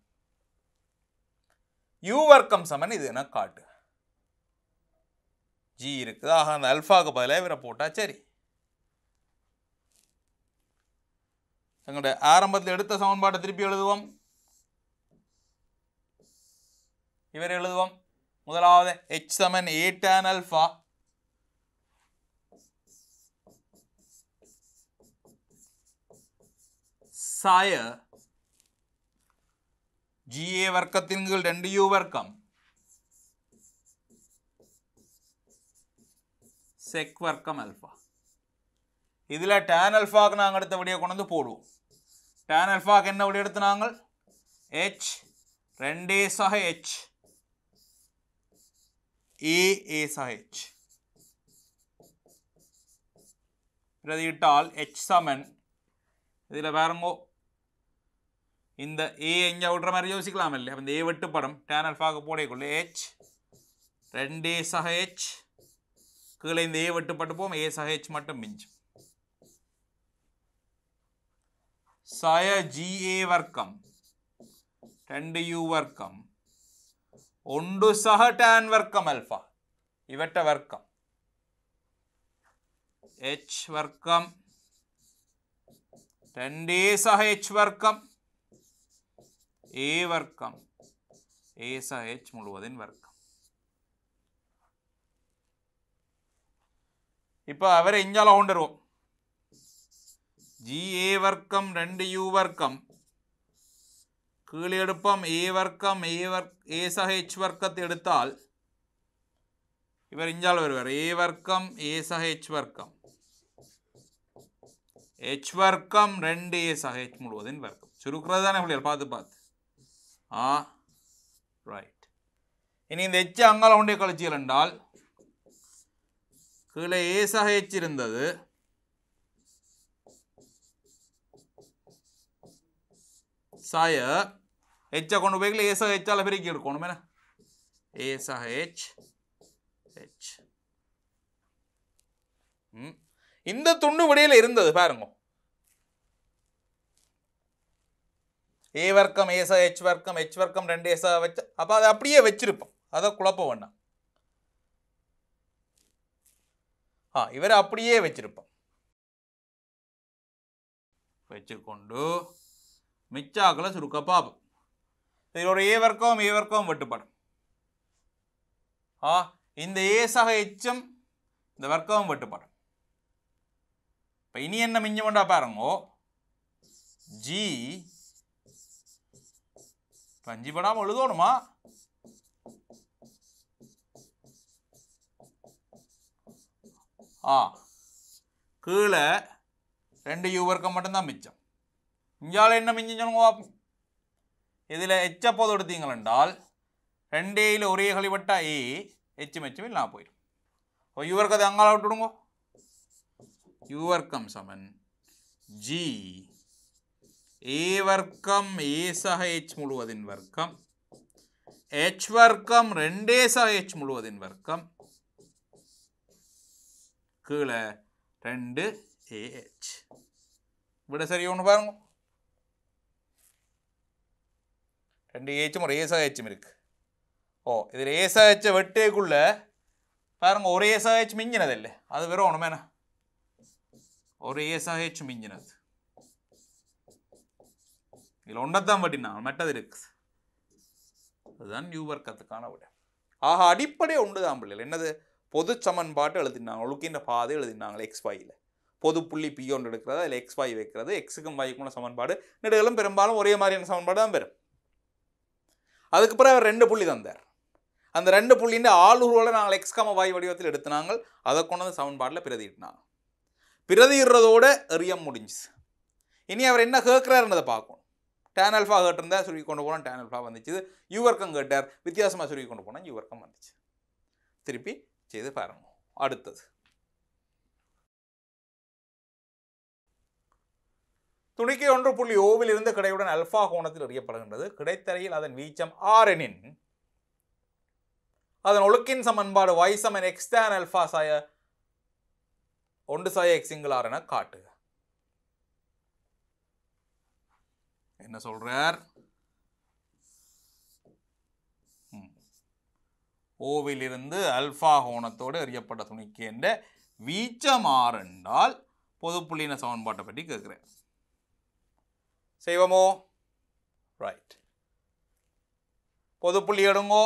யூ வர்க்கம் சமன் இது என்ன காட்டு ஜி இருக்குது ஆக அந்த அல்ஃபாவுக்கு பதிலாக இவரை போட்டால் சரி எங்களுடைய ஆரம்பத்தில் எடுத்த சமன்பாட்டை திருப்பி எழுதுவோம் இவர் எழுதுவோம் முதலாவது ஹெச் சமன் ஏ டேன் அல்ஃபா സായ ജി എ വർക്കത്തിൻ കീഴിൽ രണ്ട് യു വർക്കം സെക് വർക്കം അൽഫ ഇതിലെ ടാൻ അൽഫാക്ക് നാങ്ങൾ എടുത്ത ഇവിടെ കൊണ്ടു പോടും ടാൻ അൽഫാക്ക് എന്നെ ഇവിടെ എടുത്ത് നാങ്ങൾ എച്ച് രണ്ടേ സഹ എച്ച് ASH. பிரதியிட்டால் H சமன் இதில் பாருங்கோ இந்த ஏ எங்கே விடுற மாதிரி யோசிக்கலாம் இல்லை அப்போ இந்த ஏ வெட்டுப்படம் டேன் அல்ஃபாக போடக்குள்ள ஹெச் ரெண்டு ஏ சக ஹெச் கீழே இந்த ஏ வெட்டுப்பட்டுப்போம் ஏ சக ஹெச் மட்டும் மிஞ்சும் சய ஜிஏ வர்க்கம் ரெண்டு யூ வர்க்கம் ഉണ്ടു സഹടാൻ വർക്കം അൽഫ ഇവറ്റ വർക്കം എച്ച് വർക്കം രണ്ടേ സഹ എച്ച് വർക്കം എ വർക്കം എ സഹ എച്ച് മുഴുവതിൻ വർക്കം ഇപ്പൊ അവരെ ഇഞ്ഞാളെ കൊണ്ടുവരുമോ ജി എ വർക്കം രണ്ട് യു വർക്കം കീളിയെടുപ്പം ஏ வர்க்கம் ஏ வர்க் എ സഹ എച്ച് വർക്കത്ത് എടുത്താൽ ഇവർ ഇഞ്ചാൾ വരുവർ എ വർക്കം എ സഹ എച്ച് വർക്കം எச் வர்க்கம் ரெண்டு ஏ சக ஹெச் முழுவதின் வர்க்கம் சுருக்கிறது தானே பிள்ளைகள் பார்த்து பார்த்து ஆ ரைட் இனி இந்த எச் அங்கால கொண்டே கழிச்சியல் என்றால் கீழே ஏ சக ஹெச் இருந்தது சாய ಹೆಚ್ಚಾಗಿ கொண்டு ಏ ಸಹ ಹೆಚ್ ಅಲ್ಲ ಬರೀ ಗಿಡ್ಕೊಂಡು ಮೇನ ಏ ಸಹ ಹೆಚ್ ಹೆಚ் ம் இந்த துண்டு விடையில் இருந்தது பாருங்க ஏ வர்க்கம் ஏசா ஹெச் வர்க்கம் ஹெச் வர்க்கம் ரெண்டு ஏசா வச்சு அப்போ அதை அப்படியே வச்சிருப்போம் அதை குழப்பம் வேண்டாம் ஆ இவரை அப்படியே வச்சிருப்போம் வச்சுக்கொண்டு மிச்சாக்களை சுருக்க பார்ப்போம் ഇതിലൂടെ ഏവർക്കും ഏവർക്കും വെട്ടുപ്പെടും ஆ இந்த ஏசாக எச்சும் இந்த வர்க்கமும் வெட்டுப்படும் இப்போ இனி என்ன மிஞ்சம் கொண்டா பாருங்கோ ஜி பஞ்சு படாமல் எழுதணுமா ஆ கீழே ரெண்டு யூ வர்க்கம் மட்டும்தான் மிச்சம் இங்கால என்ன மிஞ்சம் சொல்லுங்க பார்ப்போம் இதில் எச்சப்போது எடுத்தீங்கள் என்றால் ரெண்டேயில் ஒரே கழிவட்டா ஏ எச்சும் எச்சும் நான் போயிடும் ஓ யுவர்க்கு அது அங்கால விட்டுடுங்கோ யு சமன் ஜி ஏ வர்க்கம் ஏ சக எச் முழுவதின் வர்க்கம் எச் வர்க்கம் ரெண்டே சக எச் முழுவதின் வர்க்கம் கீழே ரெண்டு ஏஹெச் விட சரி ஒன்று பாருங்க ரெண்டு ஏச்சும் ஒரு ஏசாஹெச்சும் இருக்குது ஓ இதில் ஏசாஹெச்சை வெட்டேக்குள்ளே பாருங்கள் ஒரு ஏசாஹெச் மிஞ்சினது இல்லை அது வெறும் ஒன்றுமேனா ஒரு ஏசாஹெச் மிஞ்சினது இதில் ஒன்றத்தான் வெட்டினா மெட்டது இருக்குது அதுதான் யூவர்க்கத்துக்கான விட ஆக அடிப்படை ஒன்று தான் பிள்ளைல என்னது பொது சமன்பாட்டு எழுதினாங்க ஒழுக்கின்ற பாதை எழுதினாங்களே எக்ஸ் வாயில் பொது புள்ளி பி ஒன்று எடுக்கிறது அதில் எக்ஸ் வாய் வைக்கிறது எக்ஸுக்கும் வாய்க்குள்ள சமன்பாடு நெடுகளும் பெரும்பாலும் ஒரே மாதிரியான சமன்பாடு தான் பெறும் அதுக்கப்புறம் அவர் ரெண்டு புள்ளி தந்தார் அந்த ரெண்டு புள்ளின்னு ஆளுருவில் நாங்கள் எக்ஸ்காம வாய் வடிவத்தில் எடுத்தினாங்க அதை கொண்டு வந்து சமன்பாட்டில் பிரதிட்டினாங்க பிரதிடுறதோடு ரியம் முடிஞ்சுச்சு இனி அவர் என்ன கேட்குறாருன்றதை பார்க்கணும் டேன் அல்ஃபா கேட்டிருந்தா சுருக்கி கொண்டு போனால் டேன் அல்ஃபா வந்துச்சு யுவர்க்கம் கேட்டார் வித்தியாசமாக சுருக்கி கொண்டு போனால் யுவர்க்கம் வந்துச்சு திருப்பி செய்து பாருங்க அடுத்தது துணிக்கை ஒன்று புள்ளி ஓவிலிருந்து கிடையுடன் அல்ஃபா கோணத்தில் எறியப்படுகின்றது கிடைத்தறையில் அதன் வீச்சம் ஆரெனின் அதன் ஒழுக்கின் சமன்பாடு வைசம் சமன் எக்ஸ் தான் அல்ஃபா சாய ஒன்று சாய எக்ஸிங்கிள் ஆர் என காட்டுக என்ன சொல்றார் ஓவிலிருந்து அல்ஃபா கோணத்தோடு எறியப்பட்ட துணிக்கு என்ற வீச்சம் ஆர் என்றால் பொதுப்புள்ளின சமன்பாட்டை பற்றி கேட்குறேன் செய்வோமோ ரைட் பொது புள்ளி எடுங்கோ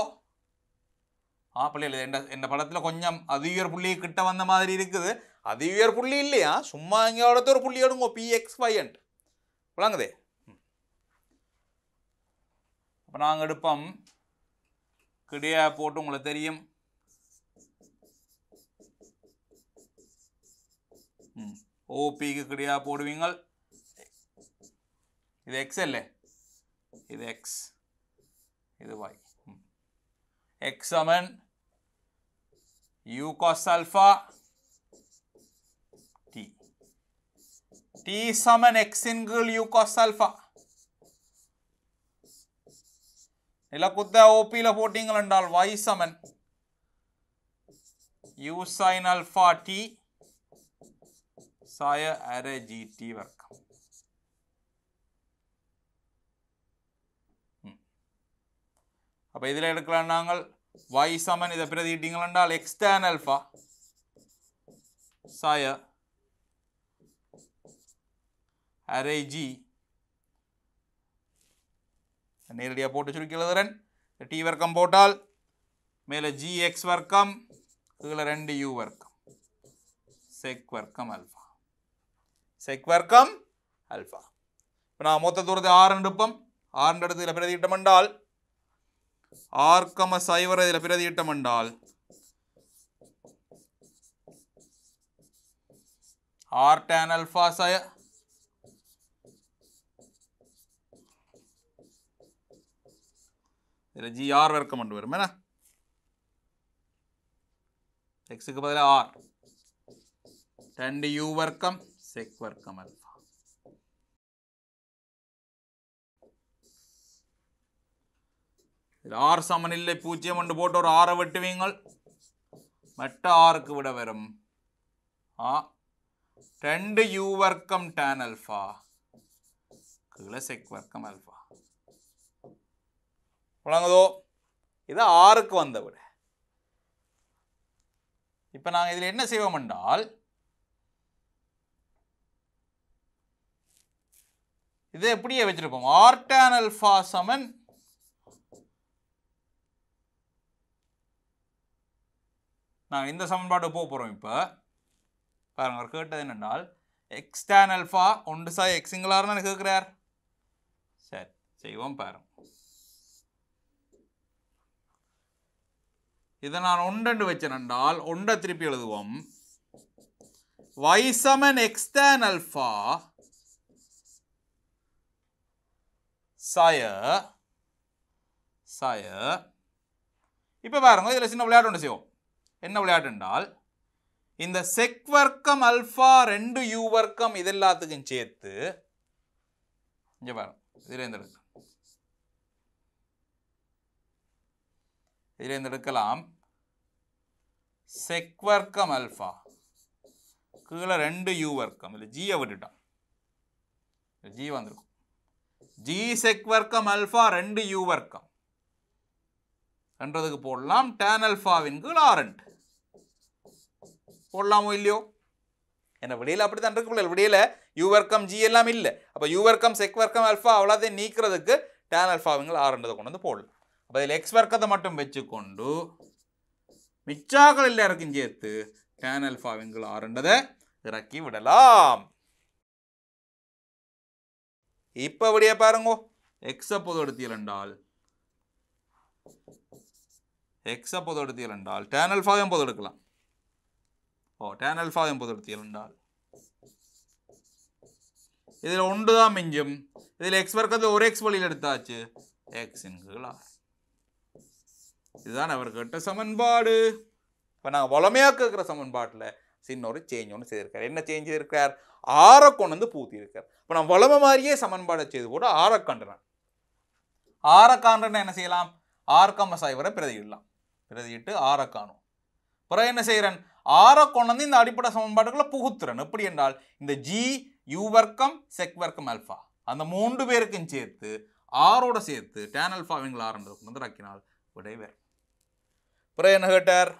ஆ பிள்ளைகள் என்ன என்ன படத்தில் கொஞ்சம் அதிகர் புள்ளி கிட்ட வந்த மாதிரி இருக்குது அதிகர் புள்ளி இல்லையா சும்மா இங்கே இடத்து ஒரு புள்ளி எடுங்கோ பிஎக்ஸ் அண்ட் விளங்குதே அப்போ நாங்கள் எடுப்போம் கிடையா போட்டு உங்களுக்கு தெரியும் ஓபிக்கு கிடையா போடுவீங்கள் ഇത് എക്സ് അല്ലേ ഇത് എക്സ് ഇത് വൈ എക്സ് സമൻ u cos alpha t T സമൻ എക്സ് ഇൻഗിൾ യു കോസ് ആൽഫ ఇలా కొద్దిగా ఓపీలో పోటీంగ్లు ఉండాలి వై సమన్ యూ సైన్ అల్ఫా టీ సాయ అరే జీటీ వర్క్ அப்போ இதில் எடுக்கலாம் நாங்கள் y சமன் இதை பிரதிட்டீங்களென்றால் எக்ஸ் டேன் அல்ஃபா சாய அரே ஜி நேரடியாக போட்டு சுருக்கி எழுதுறேன் டி வர்க்கம் போட்டால் மேலே ஜி எக்ஸ் வர்க்கம் கீழே ரெண்டு யூ வர்க்கம் செக் வர்க்கம் அல்ஃபா செக் வர்க்கம் அல்ஃபா இப்போ நான் மொத்த தூரத்தை ஆறு எடுப்போம் ஆறு இடத்துல பிரதியிட்டமென்றால் ஆர்கம சைவர இதில் பிரதியிட்டம் என்றால் ஆர் டேன் அல்பா சய இதில் ஜி ஆர் வர்க்கம் என்று வரும் என்ன எக்ஸுக்கு பதிலாக ஆர் ரெண்டு யூ வர்க்கம் செக் வர்க்கம் அல்ஃபா இதில் ஆர் சமநிலை பூஜ்ஜியம் என்று போட்டு ஒரு ஆறை வெட்டுவீங்கள் மற்ற ஆறுக்கு விட வரும் ஆ ரெண்டு யூ வர்க்கம் டேன் அல்ஃபா கீழே செக் வர்க்கம் அல்ஃபா வழங்குதோ இது ஆறுக்கு வந்த விட இப்போ நாங்கள் இதில் என்ன செய்வோம் என்றால் இதை எப்படியே வச்சுருப்போம் ஆர்டான் அல்ஃபா சமன் நான் இந்த சமன்பாடு போக போகிறோம் இப்போ பாருங்க கேட்டது என்னென்னால் எக்ஸ் டேன் அல்ஃபா ஒன்று சா எக்ஸ் சிங்குலார்னு கேட்குறார் சரி செய்வோம் பாருங்க இதை நான் ஒன்றண்டு வச்சேன்னால் ஒன்றை திருப்பி எழுதுவோம் வைசமன் எக்ஸ்டேன் எக்ஸ் டேன் அல்ஃபா சாய சாய இப்போ பாருங்க இதில் சின்ன விளையாட்டு ஒன்று செய்வோம் என்ன விளையாட்டு என்றால் இந்த செக் வர்க்கம் அல்ஃபா ரெண்டு யூ வர்க்கம் இது எல்லாத்துக்கும் சேர்த்து இங்கே பாருங்க இதில் செக் வர்க்கம் அல்ஃபா கீழே ரெண்டு யூ வர்க்கம் இல்லை ஜியை விட்டுட்டான் ஜி வந்திருக்கும் ஜி செக் வர்க்கம் அல்ஃபா ரெண்டு யூ வர்க்கம் என்றதுக்கு போடலாம் டேன் அல்ஃபாவின் கீழ் ஆரண்ட் போடலாமோ இல்லையோ என்ன விடியல அப்படி தான் இருக்கு பிள்ளை விடியல யூ வர்க்கம் ஜி எல்லாம் இல்லை அப்போ யூ வர்க்கம் செக் வர்க்கம் அல்ஃபா அவ்வளோதே நீக்கிறதுக்கு டேன் அல்ஃபாவுங்கள் ஆறுன்றதை கொண்டு வந்து போடலாம் அப்போ இதில் எக்ஸ் வர்க்கத்தை மட்டும் வச்சுக்கொண்டு மிச்சாக்கள் எல்லாருக்கும் சேர்த்து டேன் அல்ஃபாவுங்கள் ஆறுன்றதை இறக்கி விடலாம் இப்போ விடிய பாருங்கோ எக்ஸை பொது எடுத்தீரண்டால் எக்ஸை பொது எடுத்தீரண்டால் டேன் அல்ஃபாவையும் பொது எடுக்கலாம் ஓ டேன் அல்ஃபா எண்பத்தி இரண்டால் இதில் ஒன்று தான் மிஞ்சும் இதில் எக்ஸ் வர்க்கத்தை ஒரு எக்ஸ் வழியில் எடுத்தாச்சு எக்ஸின் கீழார் இதுதான் அவர் கேட்ட சமன்பாடு இப்போ நான் வளமையாக கேட்குற சமன்பாட்டில் சின்ன ஒரு சேஞ்ச் ஒன்று செய்திருக்கார் என்ன சேஞ்ச் இருக்கார் ஆரை கொண்டு வந்து பூத்தியிருக்கார் இப்போ நான் வளமை மாதிரியே சமன்பாடை செய்து கூட ஆரை கண்டுறான் ஆரை காண்றன என்ன செய்யலாம் ஆர்கம சாய்வரை பிரதியிடலாம் பிரதியிட்டு ஆரை காணும் பிறகு என்ன செய்கிறேன் ஆறை கொண்டு இந்த அடிப்படை சமன்பாடுகளை புகுத்துறன் எப்படி என்றால் இந்த ஜி யூ வர்க்கம் செக் வர்க்கம் அல்ஃபா அந்த மூன்று பேருக்கும் சேர்த்து ஆரோட சேர்த்து டேன் அல்ஃபாவிங்களா ஆரம்பிக்கும் முதலாக்கினால் விடைவர் பிறகு என்ன கேட்டார்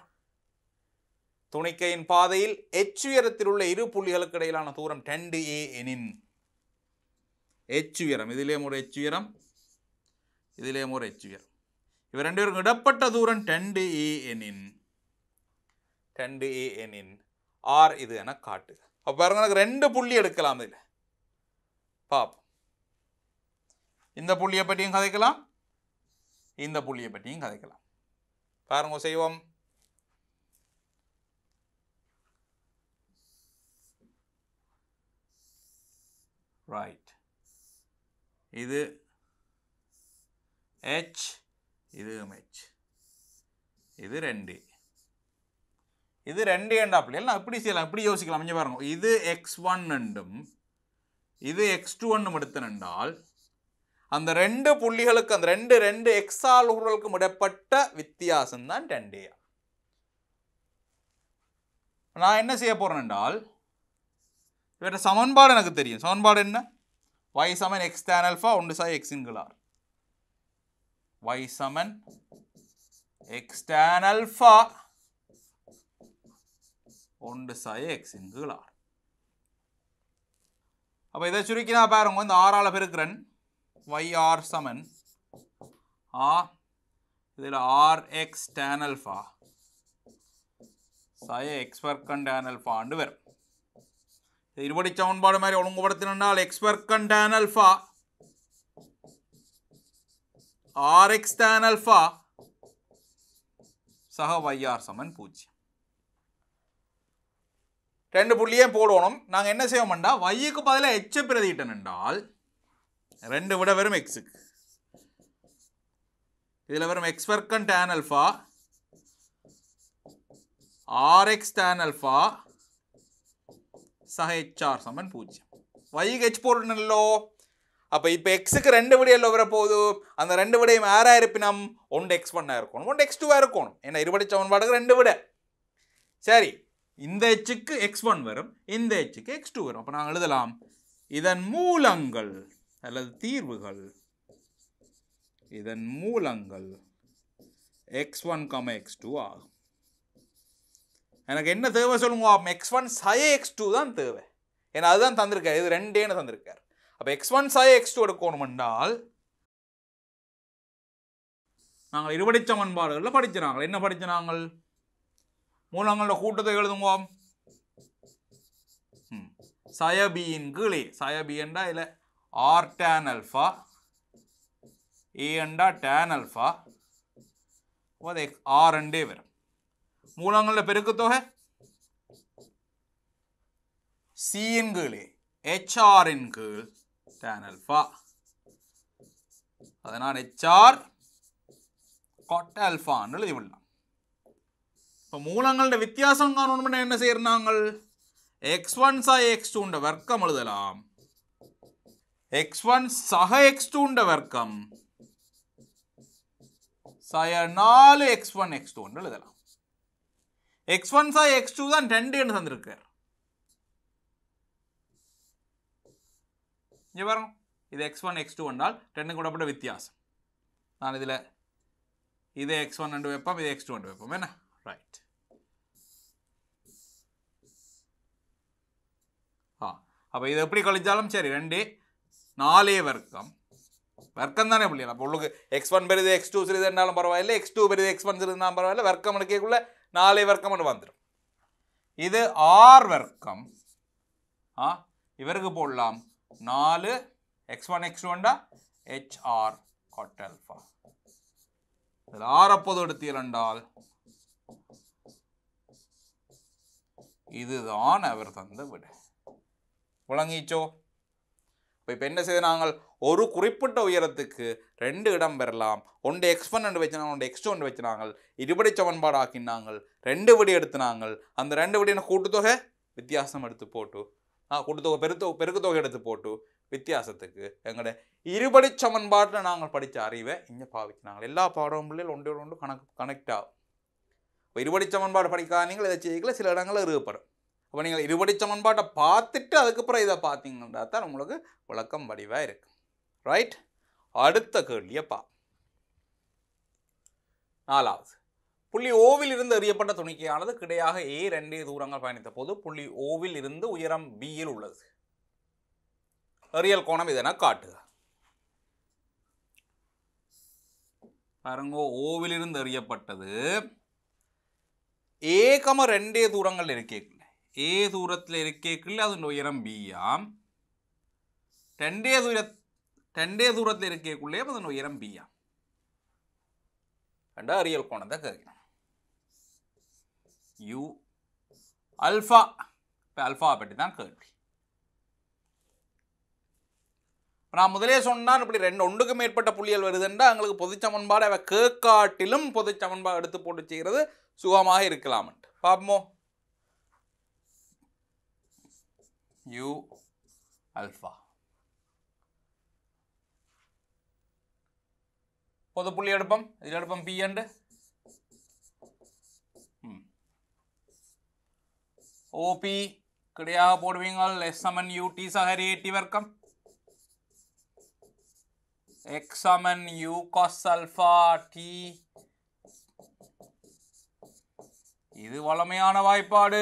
துணிக்கையின் பாதையில் எச் உயரத்தில் உள்ள இரு புள்ளிகளுக்கு இடையிலான தூரம் டெண்டு ஏ எனின் எச் உயரம் இதிலே ஒரு எச் உயரம் இதிலே ஒரு எச் உயரம் இவர் ரெண்டு பேருக்கும் இடப்பட்ட தூரம் டெண்டு ஏ எனின் ரெண்டு ஏ எனின் ஆர் இது என காட்டு அப்போ பாருங்க எனக்கு ரெண்டு புள்ளி எடுக்கலாம் இதில் பார்ப்போம் இந்த புள்ளியை பற்றியும் கதைக்கலாம் இந்த புள்ளியை பற்றியும் கதைக்கலாம் பாருங்க செய்வோம் ரைட் இது ஹெச் இது ஹெச் இது ரெண்டு இது ரெண்டு எண்டாப்ல இல்லை இப்படி செய்யலாம் இப்படி யோசிக்கலாம் இங்கே பாருங்க இது எக்ஸ் ஒன் ரெண்டும் இது எக்ஸ் டூ ஒன்றும் நின்றால் அந்த ரெண்டு புள்ளிகளுக்கு அந்த ரெண்டு ரெண்டு எக்ஸால் ஆளுகளுக்கும் இடப்பட்ட வித்தியாசம் தான் டெண்டே நான் என்ன செய்ய போகிறேன் என்றால் இவற்ற சமன்பாடு எனக்கு தெரியும் சமன்பாடு என்ன வை சமன் எக்ஸ் tan அல்ஃபா ஒன்று சாய் எக்ஸ் இன்குலார் வை சமன் எக்ஸ் tan 1.6 இங்குகள் ஆறு அப்போ இதை சுருக்கினா பாருங்க இந்த ஆறால் பெருக்கிறன் ஒய் ஆர் சமன் ஆ இதில் r x tan alpha x வர்க்கன் டேன் வரும் இருபடி சமன்பாடு மாதிரி ஒழுங்குபடுத்தினால் எக்ஸ் வர்க்கன் டேன் ஆர் எக்ஸ் டேன் சக ஒய் ஆர் சமன் பூஜ்ஜியம் ரெண்டு புள்ளியே போடணும் நாங்கள் என்ன செய்வோம்டா வையுக்கு பதிலாக எச்சை பிரதிக்கிட்டோம் ரெண்டு விட வெறும் எக்ஸுக்கு இதில் வெறும் எக்ஸ் வர்க்கம் tan alpha r x tan alpha சக ஹெச்ஆர் சமன் பூஜ்ஜியம் வையுக்கு ஹெச் போடணும்லோ அப்போ இப்போ எக்ஸுக்கு ரெண்டு வர வரப்போகுது அந்த ரெண்டு விடையும் ஆறாக இருப்பினம் ஒன்று எக்ஸ் ஒன்னாக இருக்கணும் ஒன்று எக்ஸ் டூவாக இருக்கணும் ஏன்னா இருபடி சமன்பாடுக்கு ரெண்டு விட சரி இந்த எச்சுக்கு எக்ஸ் ஒன் வரும் இந்த எச்சுக்கு எக்ஸ் டூ வரும் அப்போ நாங்கள் எழுதலாம் இதன் மூலங்கள் அல்லது தீர்வுகள் இதன் மூலங்கள் x one comma x two ஆகும் எனக்கு என்ன தேவை சொல்லுங்க எக்ஸ் ஒன் சய எக்ஸ் டூ தான் தேவை ஏன்னா அதுதான் தந்திருக்கார் இது ரெண்டேன்னு தந்திருக்கார் அப்போ எக்ஸ் ஒன் சய எக்ஸ் டூ எடுக்கணும் என்றால் நாங்கள் இருபடி சமன்பாடுகளில் படிச்சினாங்கள் என்ன படிச்சினாங்கள் மூலங்களோட கூட்டத்தை எழுதுங்கோம் சயபியின் கீழே சயபியண்டா இல்லை ஆர் டேன் அல்ஃபா ஏண்டா டேன் அல்ஃபா அது ஆர் ரெண்டே வரும் மூலங்களில் பெருக்கத்தொகை சியின் கீழே ஹெச்ஆரின் கீழ் டேன் அல்ஃபா அதனால் ஹெச்ஆர் கொட் அல்ஃபான்னு விடலாம் അപ്പോൾ മൂലങ്ങളുടെ വ്യത്യാസം കാണണമെങ്കിൽ എന്നെ ചേർന്നാങ്ങൾ എക്സ് വൺ സഹ എക്സ് ടുവിൻ്റെ വർക്കം എഴുതലാം എക്സ് വൺ സഹ എക്സ് ടുവിൻ്റെ വർക്കം സഹ നാല് എക്സ് വൺ എക്സ് ടു കൊണ്ട് എഴുതലാം എക്സ് വൺ സഹ എക്സ് ടു தான் ரெண்டுன்னு தந்திருக்கார் இங்கே பாருங்க இது எக்ஸ் ஒன் எக்ஸ் டூ என்றால் ரெண்டும் கூடப்பட்ட வித்தியாசம் நான் இதில் இது எக்ஸ் ஒன் ரெண்டு வைப்போம் இது எக்ஸ் டூ ரெண்டு வைப்போம் என்ன ரைட் அப்போ இது எப்படி கழிச்சாலும் சரி ரெண்டு நாலே வர்க்கம் வர்க்கம் தானே புள்ளி அப்போ உள்ளுக்கு எக்ஸ் ஒன் பெரியது எக்ஸ் டூ சிறிது இருந்தாலும் பரவாயில்ல எக்ஸ் டூ பெரியது எக்ஸ் ஒன் சிறிதுனாலும் பரவாயில்ல வர்க்கம் எடுக்கக்குள்ள நாலே வர்க்கம்னு வந்துடும் இது ஆர் வர்க்கம் ஆ இவருக்கு போடலாம் நாலு எக்ஸ் ஒன் எக்ஸ் ஒன்டா ஹெச்ஆர் கொட்டல்ஃபா இதில் ஆர் அப்போது எடுத்து இரண்டால் இதுதான் அவர் தந்த விட விளங்கிச்சோ இப்போ இப்போ என்ன செய்து நாங்கள் ஒரு குறிப்பிட்ட உயரத்துக்கு ரெண்டு இடம் பெறலாம் ஒன்று எக்ஸ்பனண்ட் வச்சுனாங்க ஒன்று எக்ஸ்டோண்ட் வச்சுனாங்கள் இருபடி சமன்பாடு ஆக்கினாங்கள் ரெண்டு விடி எடுத்துனாங்கள் அந்த ரெண்டு விடின கூட்டுத்தொகை வித்தியாசம் எடுத்து போட்டு ஆ கூட்டுத்தொகை பெருத்தொ பெருக்குத்தொகை எடுத்து போட்டு வித்தியாசத்துக்கு எங்களோட இருபடி சமன்பாட்டில் நாங்கள் படித்த அறிவை இங்கே பாவிச்சினாங்க எல்லா பாடமும் பிள்ளைகள் ஒன்றோடு ஒன்று கணக்கு கனெக்ட் ஆகும் இப்போ இருபடி சமன்பாடு படிக்காதீங்களா இதை செய்யல சில இடங்களில் இருக்கப்படும் அப்போ நீங்கள் இருபடி சமன்பாட்டை பார்த்துட்டு அதுக்கப்புறம் இதை பார்த்தீங்கன்னா தான் உங்களுக்கு விளக்கம் வடிவாக இருக்கு ரைட் அடுத்த கேள்வியை பா நாலாவது புள்ளி ஓவில் இருந்து அறியப்பட்ட துணிக்கையானது கிடையாக ஏ ரெண்டே தூரங்கள் பயணித்த போது புள்ளி ஓவில் இருந்து உயரம் பியில் உள்ளது அறியல் கோணம் இதென காட்டுக பாருங்க ஓவிலிருந்து அறியப்பட்டது ஏகம ரெண்டே தூரங்கள் இருக்கே ஏதுரத்தில் ദൂരത്തിൽ ഇരിക്കേക്കില്ല അതിൻ്റെ ഉയരം ബി ആം രണ്ടേ ദൂര രണ്ടേ ദൂരത്തിൽ ഇരിക്കേക്കുള്ളേയും അതിൻ്റെ ഉയരം ബി ആം കണ്ട അറിയൽ കോണത്തെ കയറിക്കണം യു അൽഫ இப்போ அல்ஃபாவை பற்றி தான் கேள்வி நான் முதலே சொன்னால் இப்படி ரெண்டு ஒன்றுக்கு மேற்பட்ட புள்ளிகள் வருதுன்றா எங்களுக்கு பொதுச்சமன்பாடு சமன்பாடு அவ கேட்காட்டிலும் எடுத்து போட்டு செய்கிறது சுகமாக இருக்கலாம்ன்ட்டு பார்ப்போம் u அல்ஃபா പൊതു പുള്ളി എടുപ്പം ഇതിലെടുപ്പം പി ഉണ്ട് ഓ പി കിടയാ പോടുവീങ്ങൾ എസ് സമൻ യു ടി സഹരേറ്റി വർക്കം എക്സ് സമൻ യു കോസ് അൽഫ ടി இது வளமையான வாய்ப்பாடு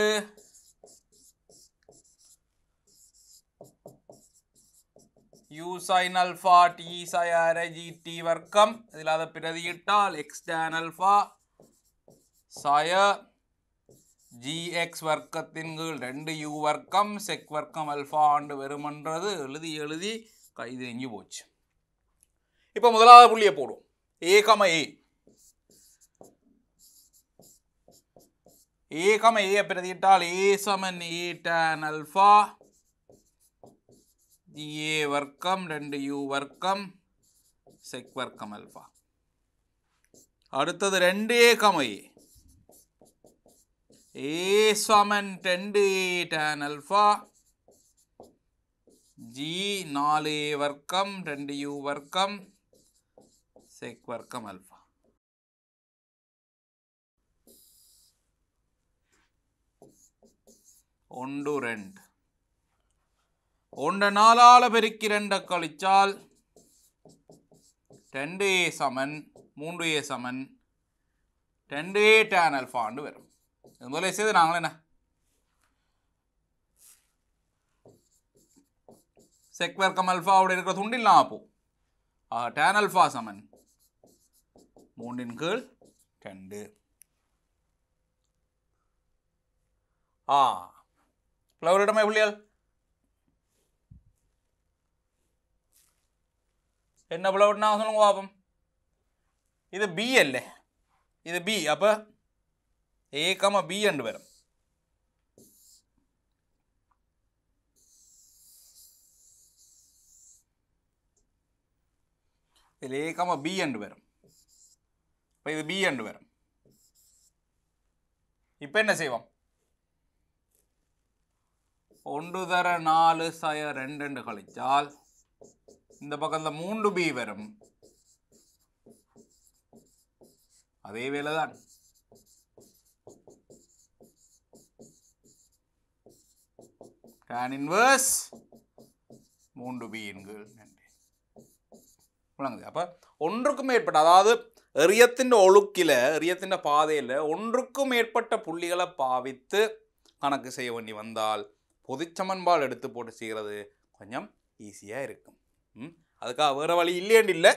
യു സൈൻ അൽഫ ടി സൈ അര ജി ടി വർക്കം ഇതിലത് പ്രതിയിട്ടാൽ എക്സ് ടാൻ അൽഫ സയ ജി എക്സ് വർക്കത്തിൻ കീഴ് രണ്ട് യു വർക്കം സെക് വർക്കം അൽഫ ஆண்டு வருமன்றது எழுதி எழுதி கை தெரிஞ்சு போச்சு இப்போ முதலாவது புள்ளியை போடுவோம் ஏ கம ஏ ஏ கம ஏ பிரதியிட்டால் ஏ சமன் ஏ டான் அல்ஃபா இது ஏ வர்க்கம் ரெண்டு யூ வர்க்கம் செக் வர்க்கம் அல்ஃபா அடுத்தது ரெண்டு ஏ கமை ஏ சமன் ரெண்டு ஏ டேன் அல்ஃபா ஜி நாலு ஏ வர்க்கம் ரெண்டு யூ வர்க்கம் செக் வர்க்கம் அல்ஃபா ஒன்று ரெண்டு ഒന്ന് നാലാള് പെരുക്കി രണ്ട് കളിച്ചാൽ രണ്ട് എ സമൻ മൂന്ന് എ സമൻ രണ്ട് എ ടാൻ അൽഫാണ്ട് വരും അതുപോലെ ചെയ്ത് ഞങ്ങൾ തന്നെ செக்வர்க்கம் அல்ஃபா அவட இருக்கிற துண்டில்லாம் அப்போ டேன் அல்ஃபா சமன் மூன்றின் கீழ் ரெண்டு ஆ பிளவரிடமே பிள்ளையாள் என்ன பிள்ளை விட்டுனா சொல்லுங்க பாப்போம் இது பி அல்லே இது பி அப்போ ஏக்கம பி என்று வரும் இதில் ஏக்கம பி என்று வரும் இப்போ இது பி என்று வரும் இப்போ என்ன செய்வோம் ஒன்று தர நாலு சய ரெண்டு கழிச்சால் இந்த பக்கத்தில் மூன்று பி வரும் அதே தான் tan inverse மூன்று பி என்கள் நன்றி அப்போ ஒன்றுக்கும் மேற்பட்ட அதாவது எரியத்தின் ஒழுக்கில் எரியத்தின் பாதையில் ஒன்றுக்கும் மேற்பட்ட புள்ளிகளை பாவித்து கணக்கு செய்ய வேண்டி வந்தால் பொதுச்சமன்பால் எடுத்து போட்டு செய்கிறது கொஞ்சம் ஈஸியாக இருக்கும் அதுக்காக வேறு வழி இல்லையண்டு இல்லை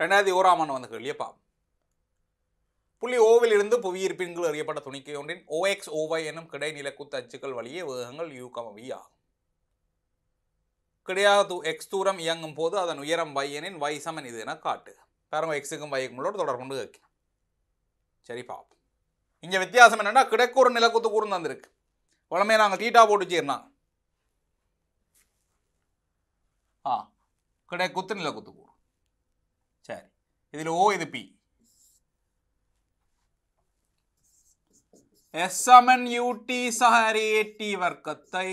ரெண்டாயிரத்தி ஓராம் ஆண்டு வந்த கேள்வியப்பா புள்ளி புள்ளி ஓவிலிருந்து புவியிருப்பின்கள் அறியப்பட்ட துணிக்கை ஒன்றின் ஓஎக்ஸ் ஓவை எனும் கிடைநிலக்குத்து அச்சுக்கள் வழியே வேகங்கள் யூ வி ஆகும் கிடையாக தூ எக்ஸ் தூரம் இயங்கும் போது அதன் உயரம் வையனின் வை சமன் இது என காட்டு பாருங்க எக்ஸுக்கும் வைக்கும் உள்ளோட தொடர்பு கொண்டு சரி பாப்போம் இங்கே வித்தியாசம் என்னென்னா கிடைக்கூறு நிலக்குத்து கூறுந்து வந்திருக்கு வளமையை நாங்கள் டீட்டா போட்டு வச்சுருந்தோம் ஆ கடை குத்துனில குத்துக்கூறு சரி இதில் ஓ இது பி எஸ் சமன் யூடி சஹரேட்டி வர்க்கத்தை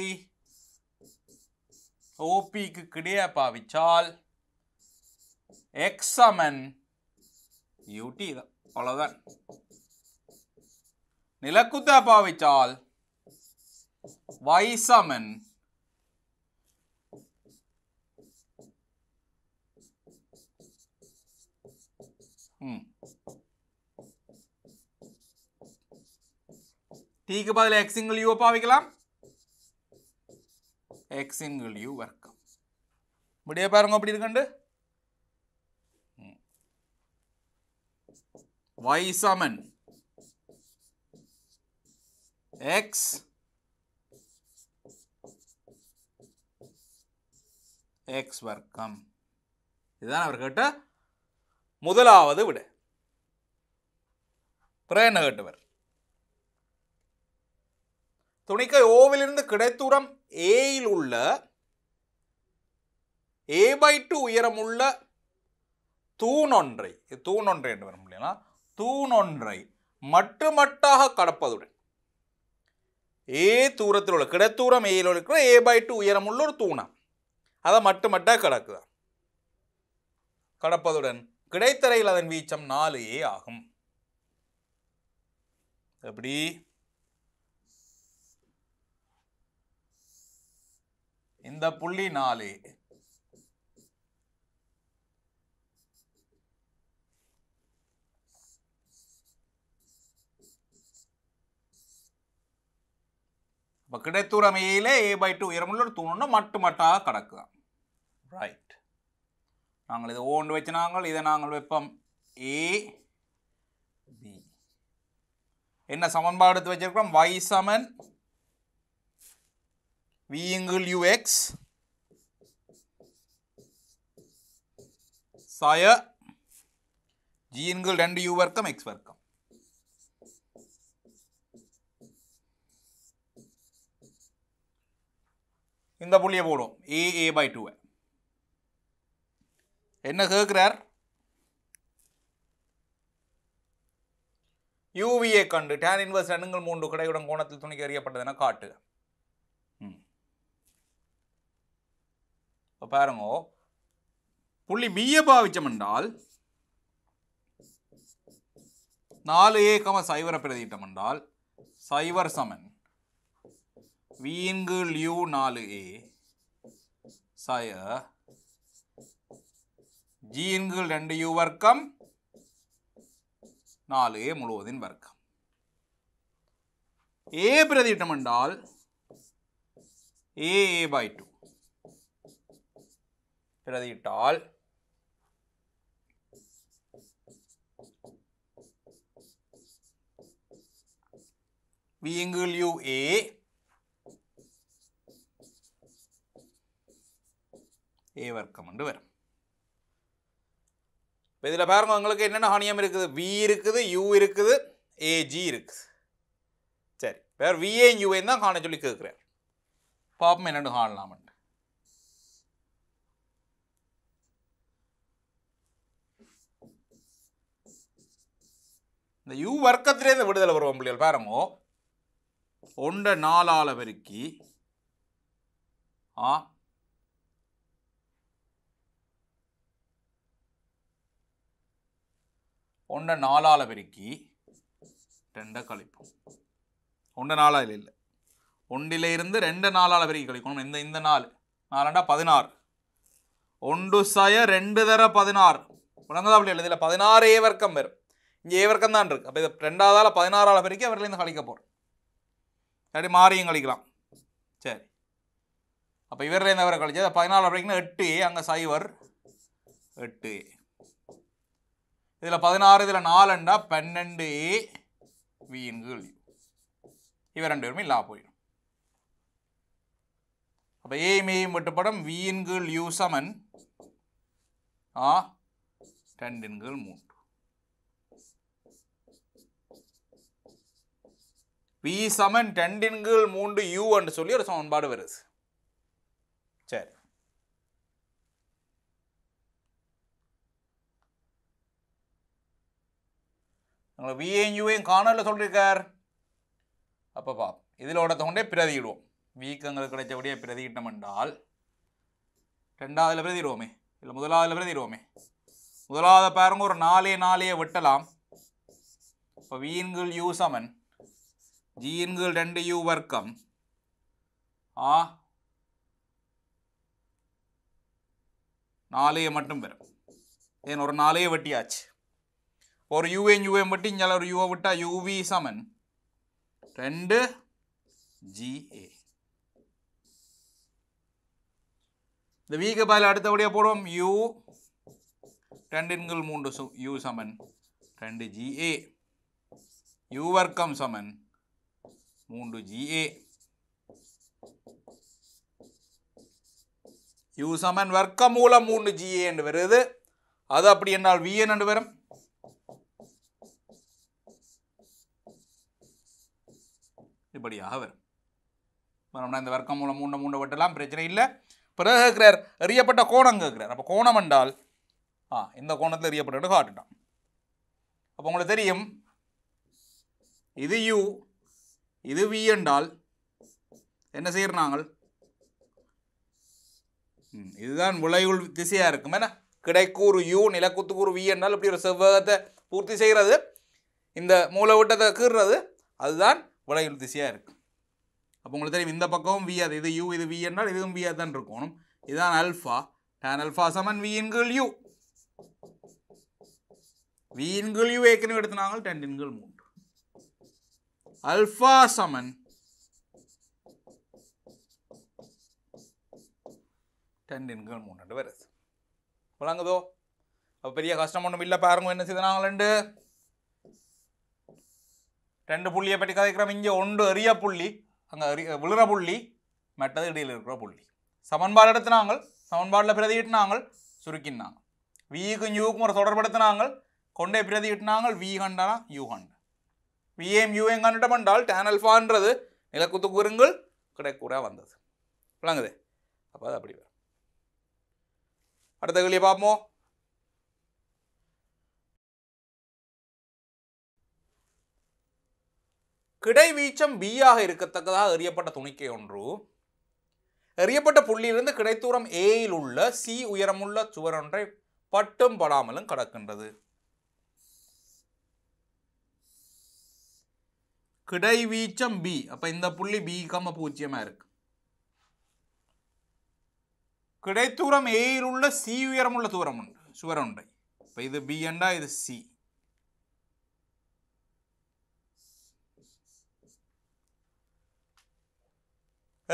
ஓபிக்கு கிடைய பாவிச்சால் எக்ஸ் சமன் யூடி தான் அவ்வளோதான் நிலக்குத்த பாவிச்சால் வைசமன் ටීක බදල එක්සිංහල යෝ පාවි කලාම් எக்ஸிங்கிள் யூ வர்க்கம் இப்படியே பாருங்க அப்படி இருக்கண்டு y சமன் x x வர்க்கம் இதுதான் அவர் கேட்ட முதலாவது விட பிரேன கேட்டவர் துணிக்கை ஓவிலிருந்து கிடைத்துரம் ஏயில் உள்ள ஏ பை உயரம் உள்ள தூணொன்றை தூணொன்றை என்று வரும் இல்லைனா தூணொன்றை மட்டுமட்டாக கடப்பதுடன் ஏ தூரத்தில் உள்ள கிடைத்தூரம் ஏயில் இருக்கிற ஏ பை உயரம் உள்ள ஒரு தூணம் அதை மட்டுமட்டாக கிடக்குதா கடப்பதுடன் கிடைத்தரையில் அதன் வீச்சம் நாலு ஏ ஆகும் எப்படி இந்த புள்ளி நாலு இப்போ கிடைத்துறமையிலே ஏ பை டூ உள்ள தூணுன்னு மட்டு மட்டாக கிடக்குதான் ரைட் நாங்கள் இதை ஓண்டு வச்சு நாங்கள் இதை நாங்கள் வைப்போம் ஏ பி என்ன சமன்பாடு எடுத்து வச்சிருக்கோம் வை சமன் V angle UX சாய g angle 2 u வர்க்கம் x வர்க்கம் இந்த புள்ளிய போடும் a a by 2 என்ன கேட்குறார் யூவிஏ கண்டு tan inverse 2 மூன்று கடையுடன் கோணத்தில் துணிக்கு அறியப்பட்டதென காட்டுக இப்போ பாருங்க புள்ளி பியை பாவிச்சம் என்றால் நாலு ஏ கம சைவர என்றால் சைவர் சமன் வீன்கு லியூ நாலு ஏ சய ஜீன்கள் ரெண்டு யூ வர்க்கம் நாலு ஏ முழுவதின் வர்க்கம் ஏ பிரதியிட்டம் என்றால் ஏ ஏ பை டூ பிரதியிட்டால் V angle ஏ ஏ வர்க்கம் என்று வரும் இப்போ இதில் பாருங்க உங்களுக்கு என்னென்ன ஹானியம் இருக்குது வி இருக்குது யூ இருக்குது ஏஜி இருக்குது சரி வேறு விஏ யூஏன்னு தான் காண சொல்லி கேட்குறேன் பாப்பம் என்னென்னு காணலாமன் இந்த யூ இந்த விடுதலை வருவோம் பிள்ளைகள் பாருங்கோ ஒன்றை நாலால் பெருக்கி ஆ ஒன்றை நாலால் பெருக்கி ரெண்டை கழிப்போம் ஒன்றை நாலால் இல்லை இருந்து ரெண்டு நாளால் பெருக்கி கழிக்கணும் இந்த இந்த நாள் நாலாண்டா பதினாறு ஒன்று சய ரெண்டு தர பதினாறு விளங்குதா பிள்ளைகள் இதில் பதினாறே வர்க்கம் வரும் இங்கே இவருக்கம் தான் இருக்குது அப்போ இது ரெண்டாவது ஆள் பதினாறாவது வரைக்கும் இருந்து கழிக்க போகிறோம் இல்லாட்டி மாறியும் கழிக்கலாம் சரி அப்போ இவர்லேருந்து அவரை கழிச்சு பதினாலு வரைக்கும் எட்டு ஏ அங்கே சைவர் எட்டு இதில் பதினாறு இதில் நாலுண்டா பன்னெண்டு ஏ வியின் கீழ் இவர் ரெண்டு பேருமே இல்லா போயிடும் அப்போ ஏயும் ஏயும் வெட்டுப்படம் வியின் யூசமன் ஆ ரெண்டின் மூணு பி சமன் டெண்டின்கள் மூன்று யூ யூன்னு சொல்லி ஒரு சமன்பாடு வருது சரி உங்களுக்கு விஏயும் காணல சொல்லியிருக்கார் அப்போ பா இதில் ஒருத்தவொண்டே பிரதியிடுவோம் வீக்கங்களுக்கு கிடைச்சபடியே பிரதியிட்டோம் என்றால் ரெண்டாவதில் பிரதிடுவோமே இல்லை முதலாவதில் பிரதிடுவோமே முதலாவது பாருங்க ஒரு நாலே நாளையே வெட்டலாம் இப்போ வீன்கள் யூ சமன் ஜீன்கள் ரெண்டு யூ வர்க்கம் ஆ ആ நாலையை மட்டும் வரும் ஏன் ஒரு நாலையை வெட்டியாச்சு ஒரு யூஏ யூஏ மட்டும் இங்கே ஒரு யூஏ விட்டால் யூவி சமன் ரெண்டு ஜிஏ இந்த வீக்கு பதில் அடுத்தபடியாக போடுவோம் யூ ரெண்டுங்கள் மூன்று யூ சமன் ரெண்டு ஜிஏ யூ வர்க்கம் சமன் மூன்று ஜிஏ யூ சமன் வர்க்க மூலம் மூன்று ஜிஏ என்று வருது அது அப்படி என்றால் விஎன் என்று வரும் இப்படியாக வரும் இந்த வர்க்கம் மூலம் மூணு மூண்டை வெட்டலாம் பிரச்சனை இல்லை பிறகு கேட்கிறார் எறியப்பட்ட கோணம் கேட்கிறார் அப்போ கோணம் என்றால் ஆ இந்த கோணத்தில் எறியப்பட்டு காட்டுட்டான் அப்போ உங்களுக்கு தெரியும் இது யூ இது வி என்றால் என்ன செய்கிறோம் நாங்கள் இதுதான் முளையுள் திசையாக இருக்கும் என்ன கிடைக்கூறு யூ நிலக்குத்துக்கூறு வி என்றால் இப்படி ஒரு செவ்வகத்தை பூர்த்தி செய்கிறது இந்த மூலவிட்டத்தை கீறுறது அதுதான் விளையுள் திசையாக இருக்கும் அப்போ உங்களுக்கு தெரியும் இந்த பக்கமும் வி அது இது யூ இது வி என்றால் இதுவும் வி தான் இருக்கணும் இதுதான் அல்ஃபா டான் அல்ஃபா சமன் வி இன்கள் யூ வி இன்கள் யூ ஏற்கனவே எடுத்துனாங்க டென் இன்கள் மூணு அல்பா சமன் டென் இன்கள் மூணு வருது விளங்குதோ அப்போ பெரிய கஷ்டம் ஒன்றும் இல்லை பாருங்க என்ன செய்தாங்க ரெண்டு ரெண்டு புள்ளியை பற்றி கதைக்கிறோம் இங்கே ஒன்று எறிய புள்ளி அங்கே எறிய விழுற புள்ளி மற்றது இடையில் இருக்கிற புள்ளி சமன்பாடு எடுத்துனாங்கள் சமன்பாடில் பிரதியிட்டினாங்கள் சுருக்கினாங்க வீக்கும் யூக்கும் ஒரு தொடர்படுத்தினாங்கள் கொண்டே பிரதியிட்டினாங்கள் வீ கண்டானா யூ கண்டா பிஎம்யூஎங் கண்டுட்டம் என்றால் டேன் அல்ஃபான்றது நிலக்குத்து கூறுங்கள் கிடைக்கூறாக வந்தது விளங்குது அப்போ அது அப்படி வரும் அடுத்த கேள்வியை பார்ப்போம் கிடைவீச்சம் பியாக இருக்கத்தக்கதாக எறியப்பட்ட துணிக்கை ஒன்று எறியப்பட்ட புள்ளியிலிருந்து கிடைத்தூரம் ஏயில் உள்ள சி உயரமுள்ள சுவர் ஒன்றை பட்டும் படாமலும் கடக்கின்றது கிடை வீச்சம் பி அப்போ இந்த புள்ளி பி கம்ம பூஜ்ஜியமாக இருக்கு கிடைத்தூரம் உள்ள சி உயரமுள்ள தூரம் உண்டு சுவரண்டை இப்போ இது பி என்றா இது சி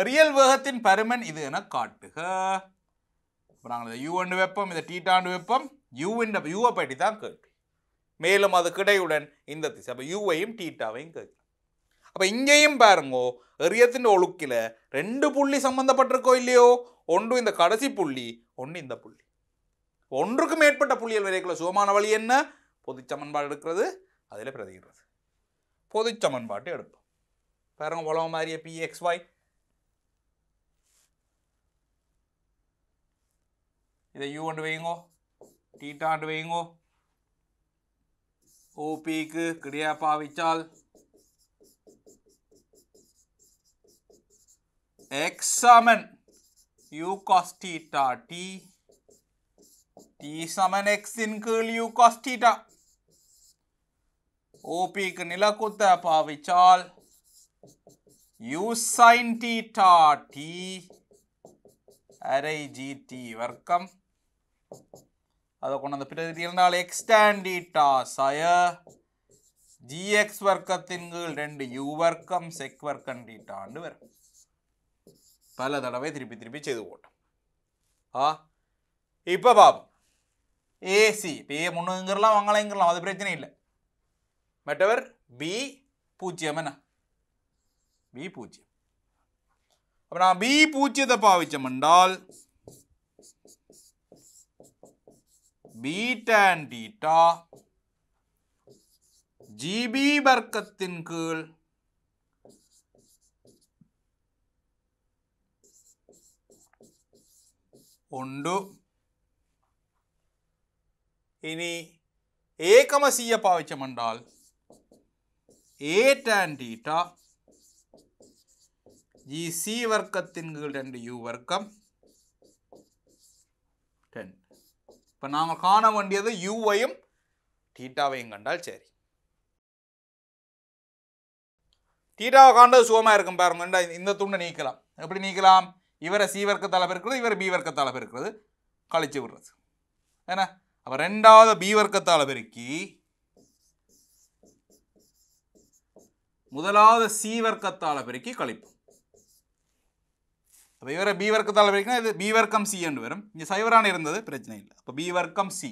ரியல் வேகத்தின் பருமன் இது என காட்டுக நாங்கள் யூ அண்டு வெப்பம் இதை டீட்டாண்டு வெப்பம் யூவின் யூவை பற்றி தான் கேட்டு மேலும் அது கிடையுடன் இந்த திசை அப்போ யூவையும் டீட்டாவையும் கேட்கும் அப்போ இங்கேயும் பாருங்கோ எறியத்தின் ஒழுக்கில் ரெண்டு புள்ளி സംബന്ധപ്പെട്ടിരിക്കോ இல்லையோ ஒன்று இந்த கடைசி புள்ளி ஒன்று இந்த புள்ளி ஒன்றுக்கு மேற்பட்ட புள்ளியல் வரைக்குள்ள சுகமான வழி என்ன பொது சமன்பாடு எடுக்கிறது அதில் பிரதிக்கிறது பொது சமன்பாட்டு எடுப்போம் பாருங்க உலக மாதிரிய பி எக்ஸ் ஒய் இதை யூ ஒன்று வைங்கோ டீட்டாண்டு வைங்கோ ஓபிக்கு கிடையா பாவிச்சால் එක්සමන් u cos theta t t Saman x in curl u cos theta ஓபிக்கு நிலக்குத்த பாவிச்சால் u sin theta t அரை gt வர்க்கம் அதை கொண்டு அந்த பிரதித்தி இருந்தால் x tan theta சய gx வர்க்கத்தின் கீழ் ரெண்டு u வர்க்கம் sec வர்க்கம் theta ஆண்டு வரும் பல தடவை திருப்பி திருப்பி செய்து போட்டோம் ஆ இப்போ பார்ப்போம் ஏசி இப்போ ஏ முன்னுங்கிறலாம் வாங்கலைங்கிறலாம் அது பிரச்சனை இல்லை மற்றவர் பி பூஜ்ஜியம் என்ன பி பூஜ்ஜியம் அப்போ நான் பி பூஜ்ஜியத்தை பாவிச்சம் என்றால் பீட்டான் டீட்டா ஜிபி வர்க்கத்தின் கீழ் ఉండు இனி ஏகமசிய பாவிச்சம் என்றால் a tan theta g c வர்க்கத்தின் கீழ் ரெண்டு யூ வர்க்கம் டென் இப்போ நாம் காண வேண்டியது யூவையும் டீட்டாவையும் கண்டால் சரி டீட்டாவை காண்டது சுகமாக இருக்கும் பாருங்க இந்த துண்டை நீக்கலாம் எப்படி நீக்கலாம் இவரை சி வர்க்கத்தால் பெருக்கிறது இவரை பி வர்க்கத்தால் பெருக்கிறது கழிச்சு விடுறது ஏன்னா அப்போ ரெண்டாவது பி வர்க்கத்தால் பெருக்கி முதலாவது சி வர்க்கத்தால் பெருக்கி கழிப்போம் அப்போ இவரை பி வர்க்கத்தால் பெருக்கினா இது பி வர்க்கம் சி என்று வரும் இங்கே சைவரான இருந்தது பிரச்சனை இல்லை அப்போ பி வர்க்கம் சி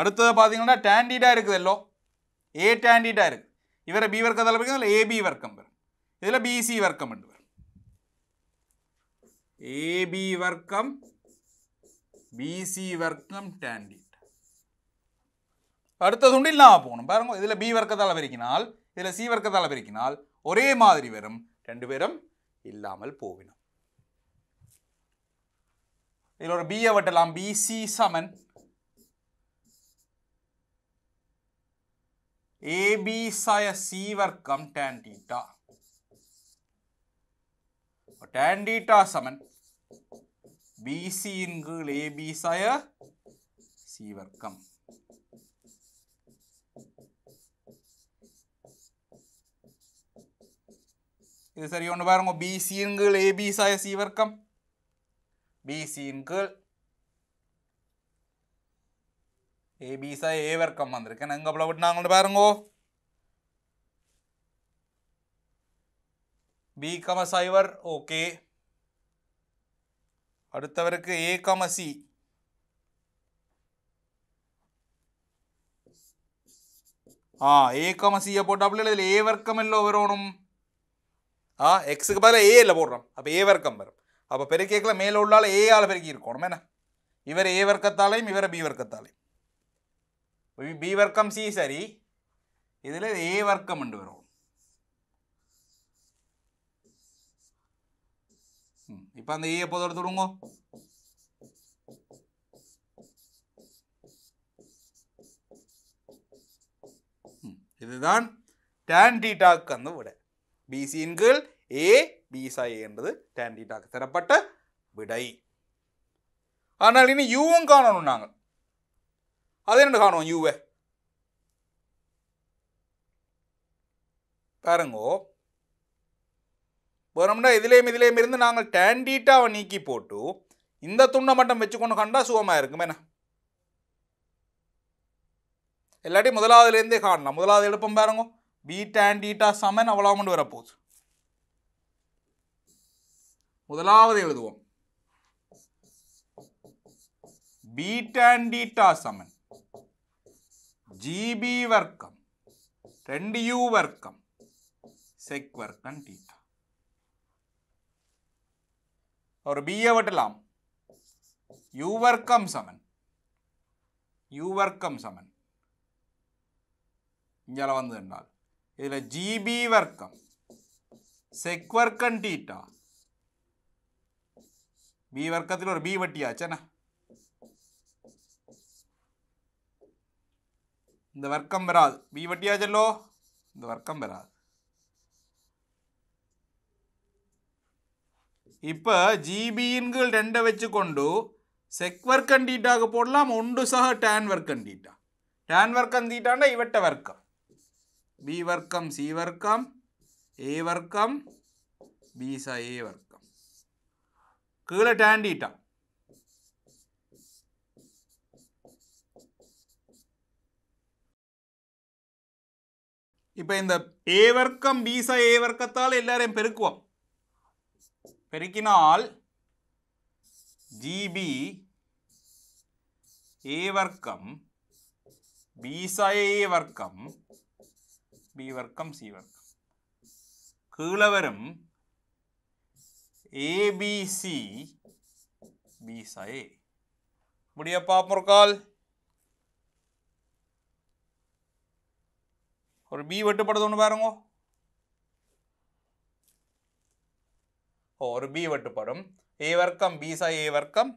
அடுத்தது பார்த்தீங்கன்னா டேண்டிடாக இருக்குது எல்லோ ஏ டேண்டிடாக இருக்குது இவரை பி வர்க்கத்தால் பெருக்கி ஏபி வர்க்கம் வரும் இதில் ബി வர்க்கம் വർക്കം ഉണ്ട് എ ബി വർക്കം ബി சி வர்க்கம் டேன் அடுத்த துண்டு இல்லாமல் போகணும் பாருங்க இதில் பி வர்க்கத்தால் பெருக்கினால் இதில் சி வர்க்கத்தால் பெருக்கினால் ஒரே மாதிரி வரும் ரெண்டு பேரும் இல்லாமல் போகணும் இதில் ஒரு பிஏ வட்டலாம் பிசி சமன் ஏபி சய சி வர்க்கம் டேன் டீட்டா tan theta சமன் BC න් AB சாய C வர்க்கம் இது சரி ஒன்று பாருங்க BC இன்கள் AB சாய C வர்க்கம் BC இன்கள் AB சாய A வர்க்கம் வந்திருக்கேன் எங்கே பிளவுட்டு நாங்கள் பாருங்கோ பி கம சைவர் ஓகே அடுத்தவருக்கு ஏ கம சி ஆ ஏ கம சியை போட்டாப்புல இதில் ஏ வர்க்கம் இல்லை வரணும் ஆ எக்ஸுக்கு பதிலாக ஏ இல்லை போடுறோம் அப்போ ஏ வர்க்கம் வரும் அப்போ பெருக்கேக்கில் மேலே உள்ளால் ஏயால் பெருக்கி இருக்கணும் என்ன இவர் ஏ வர்க்கத்தாலையும் இவரை பி வர்க்கத்தாலையும் பி வர்க்கம் சி சரி இதில் ஏ வர்க்கம் என்று வரும் இப்போ அந்த ஏயை போது எடுத்து விடுங்க இதுதான் டேன் டீடாக்கு அந்த விட பிசியின் கீழ் ஏ பிசா ஏன்றது டேன் டீடாக்கு தரப்பட்ட விடை ஆனால் இனி யூவும் காணணும் நாங்கள் அது என்ன காணும் யூவை பாருங்கோ போகிறோம்னா இதுலேயும் இதுலேயும் இருந்து நாங்கள் டேண்டீட்டாவை நீக்கி போட்டு இந்த துண்டை மட்டும் வச்சுக்கொண்டு கண்டா சுகமாக இருக்கும் என்ன இல்லாட்டி முதலாவதுலேருந்தே காணலாம் முதலாவது எழுப்பம் பாருங்க பி டேன் சமன் அவ்வளோமெண்ட் வரப்போகுது முதலாவது எழுதுவோம் பி டேன் சமன் ஜிபி வர்க்கம் ரெண்டு யூ வர்க்கம் செக் வர்க்கம் டீட்டா ஒரு பிஏ வட்டலாம் U வர்க்கம் சமன் U வர்க்கம் சமன் இங்கே வந்து என்றால் இதில் ஜிபி வர்க்கம் sec வர்க்கம் தீட்டா B வர்க்கத்தில் ஒரு பி வெட்டியாச்சேண்ணா இந்த வர்க்கம் பெராது B வட்டியாச்சல்லோ இந்த வர்க்கம் பெராது இப்போ ஜிபியின்கள் ரெண்டை வச்சுக்கொண்டு செக் வர்க்கம் டீட்டாக்கு போடலாம் ஒன்று சக டேன் வர்க்கம் டீட்டா டேன் வர்க்கம் தீட்டாண்டா இவட்ட வர்க்கம் பி வர்க்கம் சி வர்க்கம் ஏ வர்க்கம் B ச ஏ வர்க்கம் கீழே டேன் டீட்டா இப்போ இந்த ஏ வர்க்கம் பீசா ஏ வர்க்கத்தால் எல்லாரையும் பெருக்குவோம் பெருக்கினால் ஜிபி ஏ வர்க்கம் A வர்க்கம் பி வர்க்கம் சி வர்க்கம் கீழே வரும் ஏபிசி பீசஏ முடிய பாப்பொருக்கால் ஒரு பி வெட்டுப்படுது ஒன்று பாருங்கோ ഒരു ബി വെട്ടുപ്പെടും എ வர்க்கம் ബി சா എ வர்க்கம்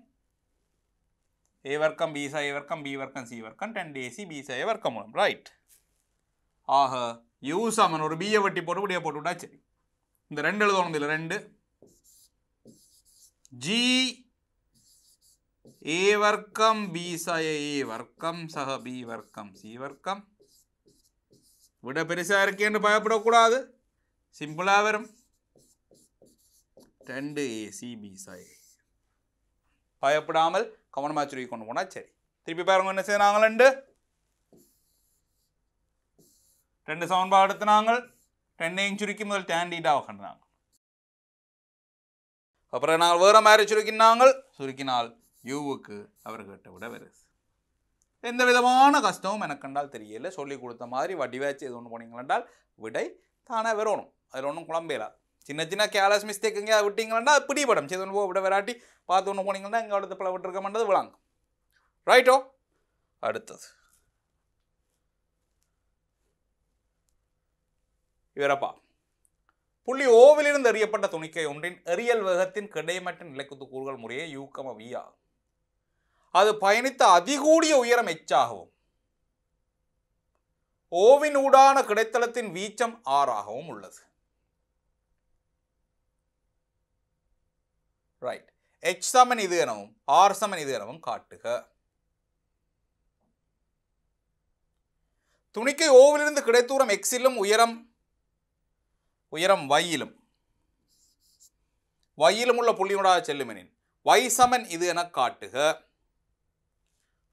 എ വർക്കം ബി സ എ வர்க்கம் ബി வர்க்கம் സി வர்க்கம் டென் ஏசி பி சா ஏ வர்க்கம் வரும் ரைட் ஆக யூ சமன் ஒரு பிஏ வெட்டி போட்டு இப்படியே போட்டு விட்டா சரி இந்த ரெண்டு எழுதணும் இதில் ரெண்டு ஜி ஏ வர்க்கம் பி ச ஏ வர்க்கம் சக பி வர்க்கம் சி வர்க்கம் விட பெருசாக இருக்கேன்னு பயப்படக்கூடாது சிம்பிளாக வரும் ரெண்டு ஏசிபி சாய் பயப்படாமல் கவனமாக சுருக்கி கொண்டு போனால் சரி திருப்பி பாருங்க என்ன செய்யறாங்க ரெண்டு ரெண்டு சமன்பாடு எடுத்தினாங்க ரெண்டையும் சுருக்கி முதல் டேண்டீட்டாக கண்டாங்க அப்புறம் நாங்கள் வேறு மாதிரி சுருக்கினாங்க சுருக்கினால் யூவுக்கு அவர் கேட்ட விட வருது எந்த விதமான கஷ்டமும் எனக்கு கண்டால் தெரியல சொல்லி கொடுத்த மாதிரி வடிவாச்சு எது ஒன்று போனீங்களென்றால் விடை தானே வரணும் அதில் ஒன்றும் குழம்பு சின்ன சின்ன கேலஸ் மிஸ்டேக் எங்கேயாவது விட்டீங்கன்னா பிடிபடும் சரி ஒன்று விட விராட்டி பார்த்து ஒன்று போனீங்கன்னா இங்கே அடுத்த பிள்ளை விட்டுருக்க மாட்டது விளாங்க ரைட்டோ அடுத்தது இவரப்பா புள்ளி ஓவிலிருந்து அறியப்பட்ட துணிக்கை ஒன்றின் எரியல் வேகத்தின் கிடைமட்ட நிலைக்குத்து கூறுகள் முறையே யூக்கம வி அது பயணித்த அதிகூடிய உயரம் எச்சாகவும் ஓவின் ஊடான கிடைத்தளத்தின் வீச்சம் ஆறாகவும் உள்ளது ரைட் எச் சமன் இது எனவும் ஆர் சமன் இது எனவும் காட்டுக துணிக்கை ஓவிலிருந்து கிடைத்தூரம் எக்ஸிலும் உயரம் உயரம் வையிலும் வையிலும் உள்ள செல்லும் செல்லுமெனின் வை சமன் இது என காட்டுக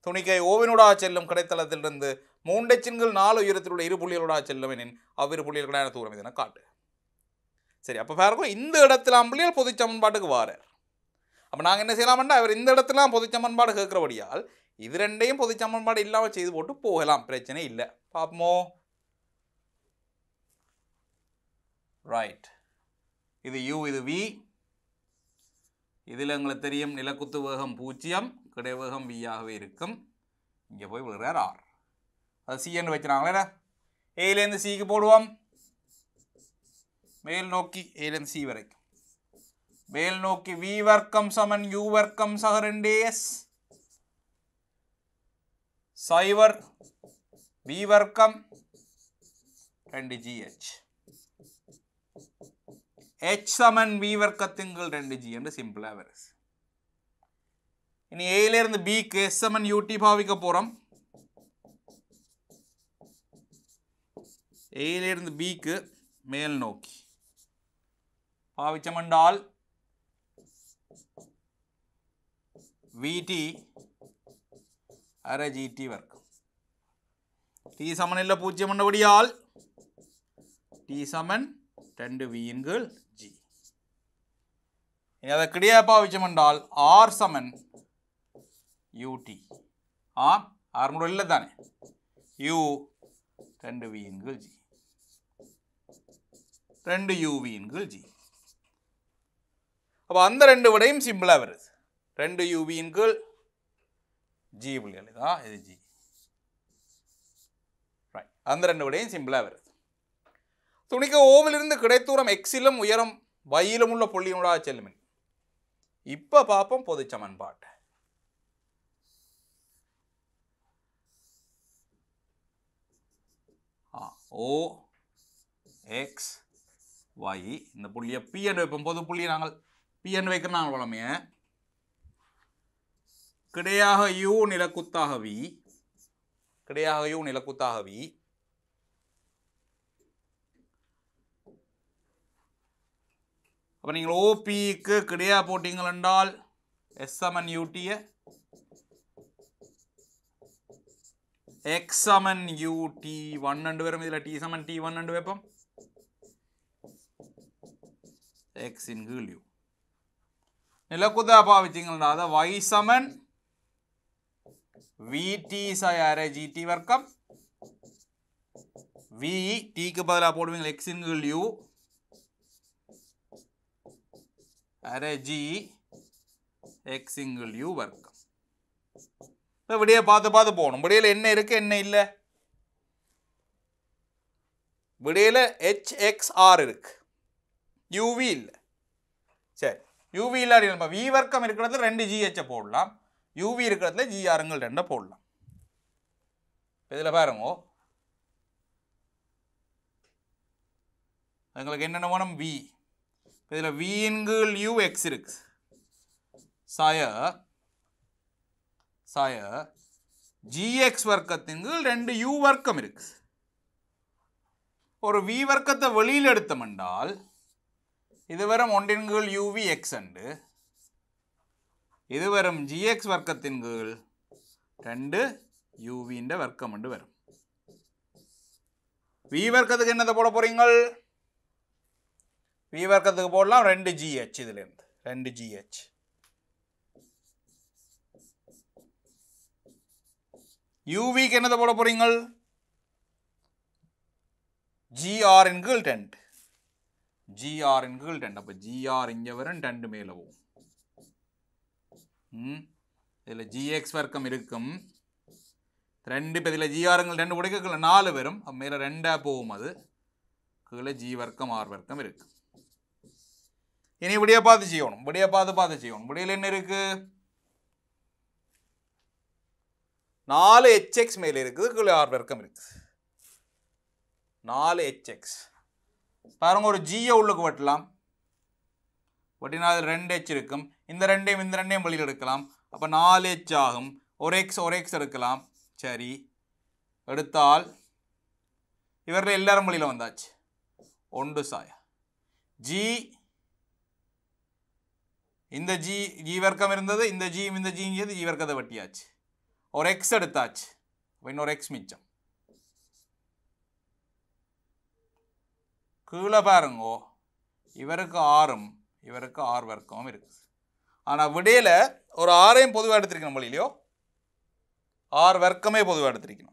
துணிக்கை ஓவினுடாக செல்லும் கிடைத்தளத்திலிருந்து மூண்டச்சின்கள் நாலு உயரத்திலுள்ள இரு புள்ளிகளோடாக செல்லுமெனின் அவ்விரு புள்ளிகளுக்கு தூரம் இது என காட்டு சரி அப்போ பாருங்க இந்த இடத்தில் அம்பளியால் பொது சமன்பாட்டுக்கு வாரர் அப்போ நாங்கள் என்ன செய்யலாம்னா அவர் இந்த இடத்துலாம் பொதுச் பொதுச்சமன்பாடு கேட்குறபடியால் இது ரெண்டையும் பொதுச் பொதுச்சமன்பாடு இல்லாமல் செய்து போட்டு போகலாம் பிரச்சனை இல்லை பார்ப்போமோ ரைட் இது யூ இது வி இதில் எங்களுக்கு தெரியும் நிலக்குத்து வேகம் பூஜ்ஜியம் கிடைவேகம் வியாகவே இருக்கும் இங்கே போய் விழுகிறார் ஆர் அது சி என்று வச்சுனாங்களே ஏலேருந்து சிக்கு போடுவோம் மேல் நோக்கி ஏலேருந்து சி வரைக்கும் மேல் நோக்கி வி வர்க்கம் சமன் யூ வர்க்கம் சக ரெண்டு எஸ் சைவர் வி வர்க்கம் ரெண்டு ஜிஹெச் ஹெச் சமன் வி வர்க்கத்திங்கள் ரெண்டு ஜி என்று சிம்பிளாக வருது இனி ஏலேருந்து பிக்கு எஸ் சமன் யூடி பாவிக்க போகிறோம் ஏலேருந்து பிக்கு மேல் நோக்கி பாவிச்சமண்டால் VT அரை GT வர்க்கம் டி சமனில் பூஜ்ஜியம் விடியால் T சமன் ரெண்டு வியின் கீழ் ஜி அதை கிடையா பாவிச்சம் என்றால் R சமன் UT ஆம் R முடு இல்லத்தானே U 10 V இங்குல் G 2 ரெண்டு யூ வியின் கீழ் ஜி அந்த 2 விடையும் சிம்பிளாக வருது ரெண்டு யூபியின் கீழ் ஜி புள்ளி எழுதா இது ஜி ரைட் அந்த ரெண்டு விடையும் சிம்பிளாக வருது துணிக்க ஓவிலிருந்து கிடைத்தூரம் எக்ஸிலும் உயரம் வயிலும் உள்ள புள்ளியினூடாக செல்லுமின் இப்போ பார்ப்போம் பொது சமன்பாட்டை ஓ எக்ஸ் ஒய் இந்த புள்ளியை பிஎன் வைப்போம் பொது புள்ளியை நாங்கள் பிஎன் வைக்கிறோம் நாங்கள் வளமையை கிடையாக யூ நிலக்குத்தாக வி கிடையாக யூ நிலக்குத்தாக வி அப்போ நீங்கள் ஓபிக்கு கிடையா போட்டீங்கள் என்றால் எஸ்எம்என் யூடிய யூடியை எக்ஸ் யூ டி ஒன் ரெண்டு பேரும் இதில் டி சமன் டி ஒன் ரெண்டு வைப்போம் எக்ஸ் இன் கீழ் யூ நிலக்குதா பாவிச்சிங்களா அதை வை செமன் vt psi array gt வர்க்கம் v tக்கு பதிலா போடுவீங்க x இன்கள் u array g e x இன்கள் u வர்க்கம் இப்போ விடிய பார்த்து பார்த்து போகணும் விடியில் என்ன இருக்குது என்ன இல்லை விடியில் ஹெச்எக்ஸ்ஆர் இருக்கு யூவி இல்லை சரி யூவி இல்லாடி நம்ம வி வர்க்கம் இருக்கிறது ரெண்டு ஜிஹெச்சை போடலாம் யூவி இருக்கிறதுல ஜிஆருங்கள் ரெண்டை போடலாம் இதில் பாருங்க எங்களுக்கு என்னென்ன வேணும் வி இதில் விங்கள் யூ எக்ஸ் இருக்கு சாய சாய ஜிஎக்ஸ் வர்க்கத்தின்கள் ரெண்டு யூ வர்க்கம் இருக்கு ஒரு வி வர்க்கத்தை வெளியில் எடுத்தோம் என்றால் இதுவரை ஒன்றின்கள் யூவி எக்ஸ் அண்டு இது வரும் ജി வர்க்கத்தின் கீழ் ரெண்டு രണ്ട് യു വിൻ്റെ വർക്കമുണ്ട് വരും வி வர்க்கத்துக்கு என்னத்தை போட போகிறீங்கள் வி வர்க்கத்துக்கு போடலாம் ரெண்டு ஜிஹெச் இதுலேருந்து ரெண்டு ஜிஹெச் யூவிக்கு என்னத்தை போட போகிறீங்கள் ஜிஆர் கீழ் டென்ட் ஜிஆர் இன்கீழ் டென்ட் அப்போ ஜிஆர் இங்கே வரும் டென்ட் மேலே போகும் இதில் ஜிஎக்ஸ் வர்க்கம் இருக்கும் ரெண்டு இப்போ இதில் ஜிஆருங்கள் ரெண்டு உடைக்கக்குள்ள நாலு வரும் மேலே ரெண்டாக போகும் அது கீழே ஜி வர்க்கம் ஆர் வர்க்கம் இருக்கு இனி இப்படியே பார்த்து செய்யணும் இப்படியே பார்த்து பார்த்து செய்யணும் இப்படியில் என்ன இருக்குது நாலு ஹெச்எக்ஸ் மேலே இருக்குது கீழே ஆர் வர்க்கம் இருக்குது நாலு ஹெச்எக்ஸ் பாருங்கள் ஒரு ஜியை உள்ளுக்கு வெட்டலாம் ஒட்டினால் அதில் ரெண்டு ஹெச் இருக்கும் இந்த ரெண்டையும் இந்த ரெண்டையும் வழியில் எடுக்கலாம் அப்போ நாலு ஹெச் ஆகும் ஒரு எக்ஸ் ஒரு எக்ஸ் எடுக்கலாம் சரி எடுத்தால் இவரில் எல்லாரும் வழியில் வந்தாச்சு ஒன்று சாயா ஜி இந்த ஜி ஜி இருந்தது இந்த ஜியும் இந்த ஜிங்கிறது ஜி வர்க்கத்தை வெட்டியாச்சு ஒரு எக்ஸ் எடுத்தாச்சு இன்னொரு எக்ஸ் மிச்சம் கீழே பாருங்கோ இவருக்கு ஆறும் இவருக்கு ஆர் வர்க்கமும் இருக்குது ஆனால் விடையில் ஒரு ஆரையும் பொதுவாக எடுத்திருக்கணும் மொழியிலையோ ஆர் வர்க்கமே பொதுவாக எடுத்திருக்கணும்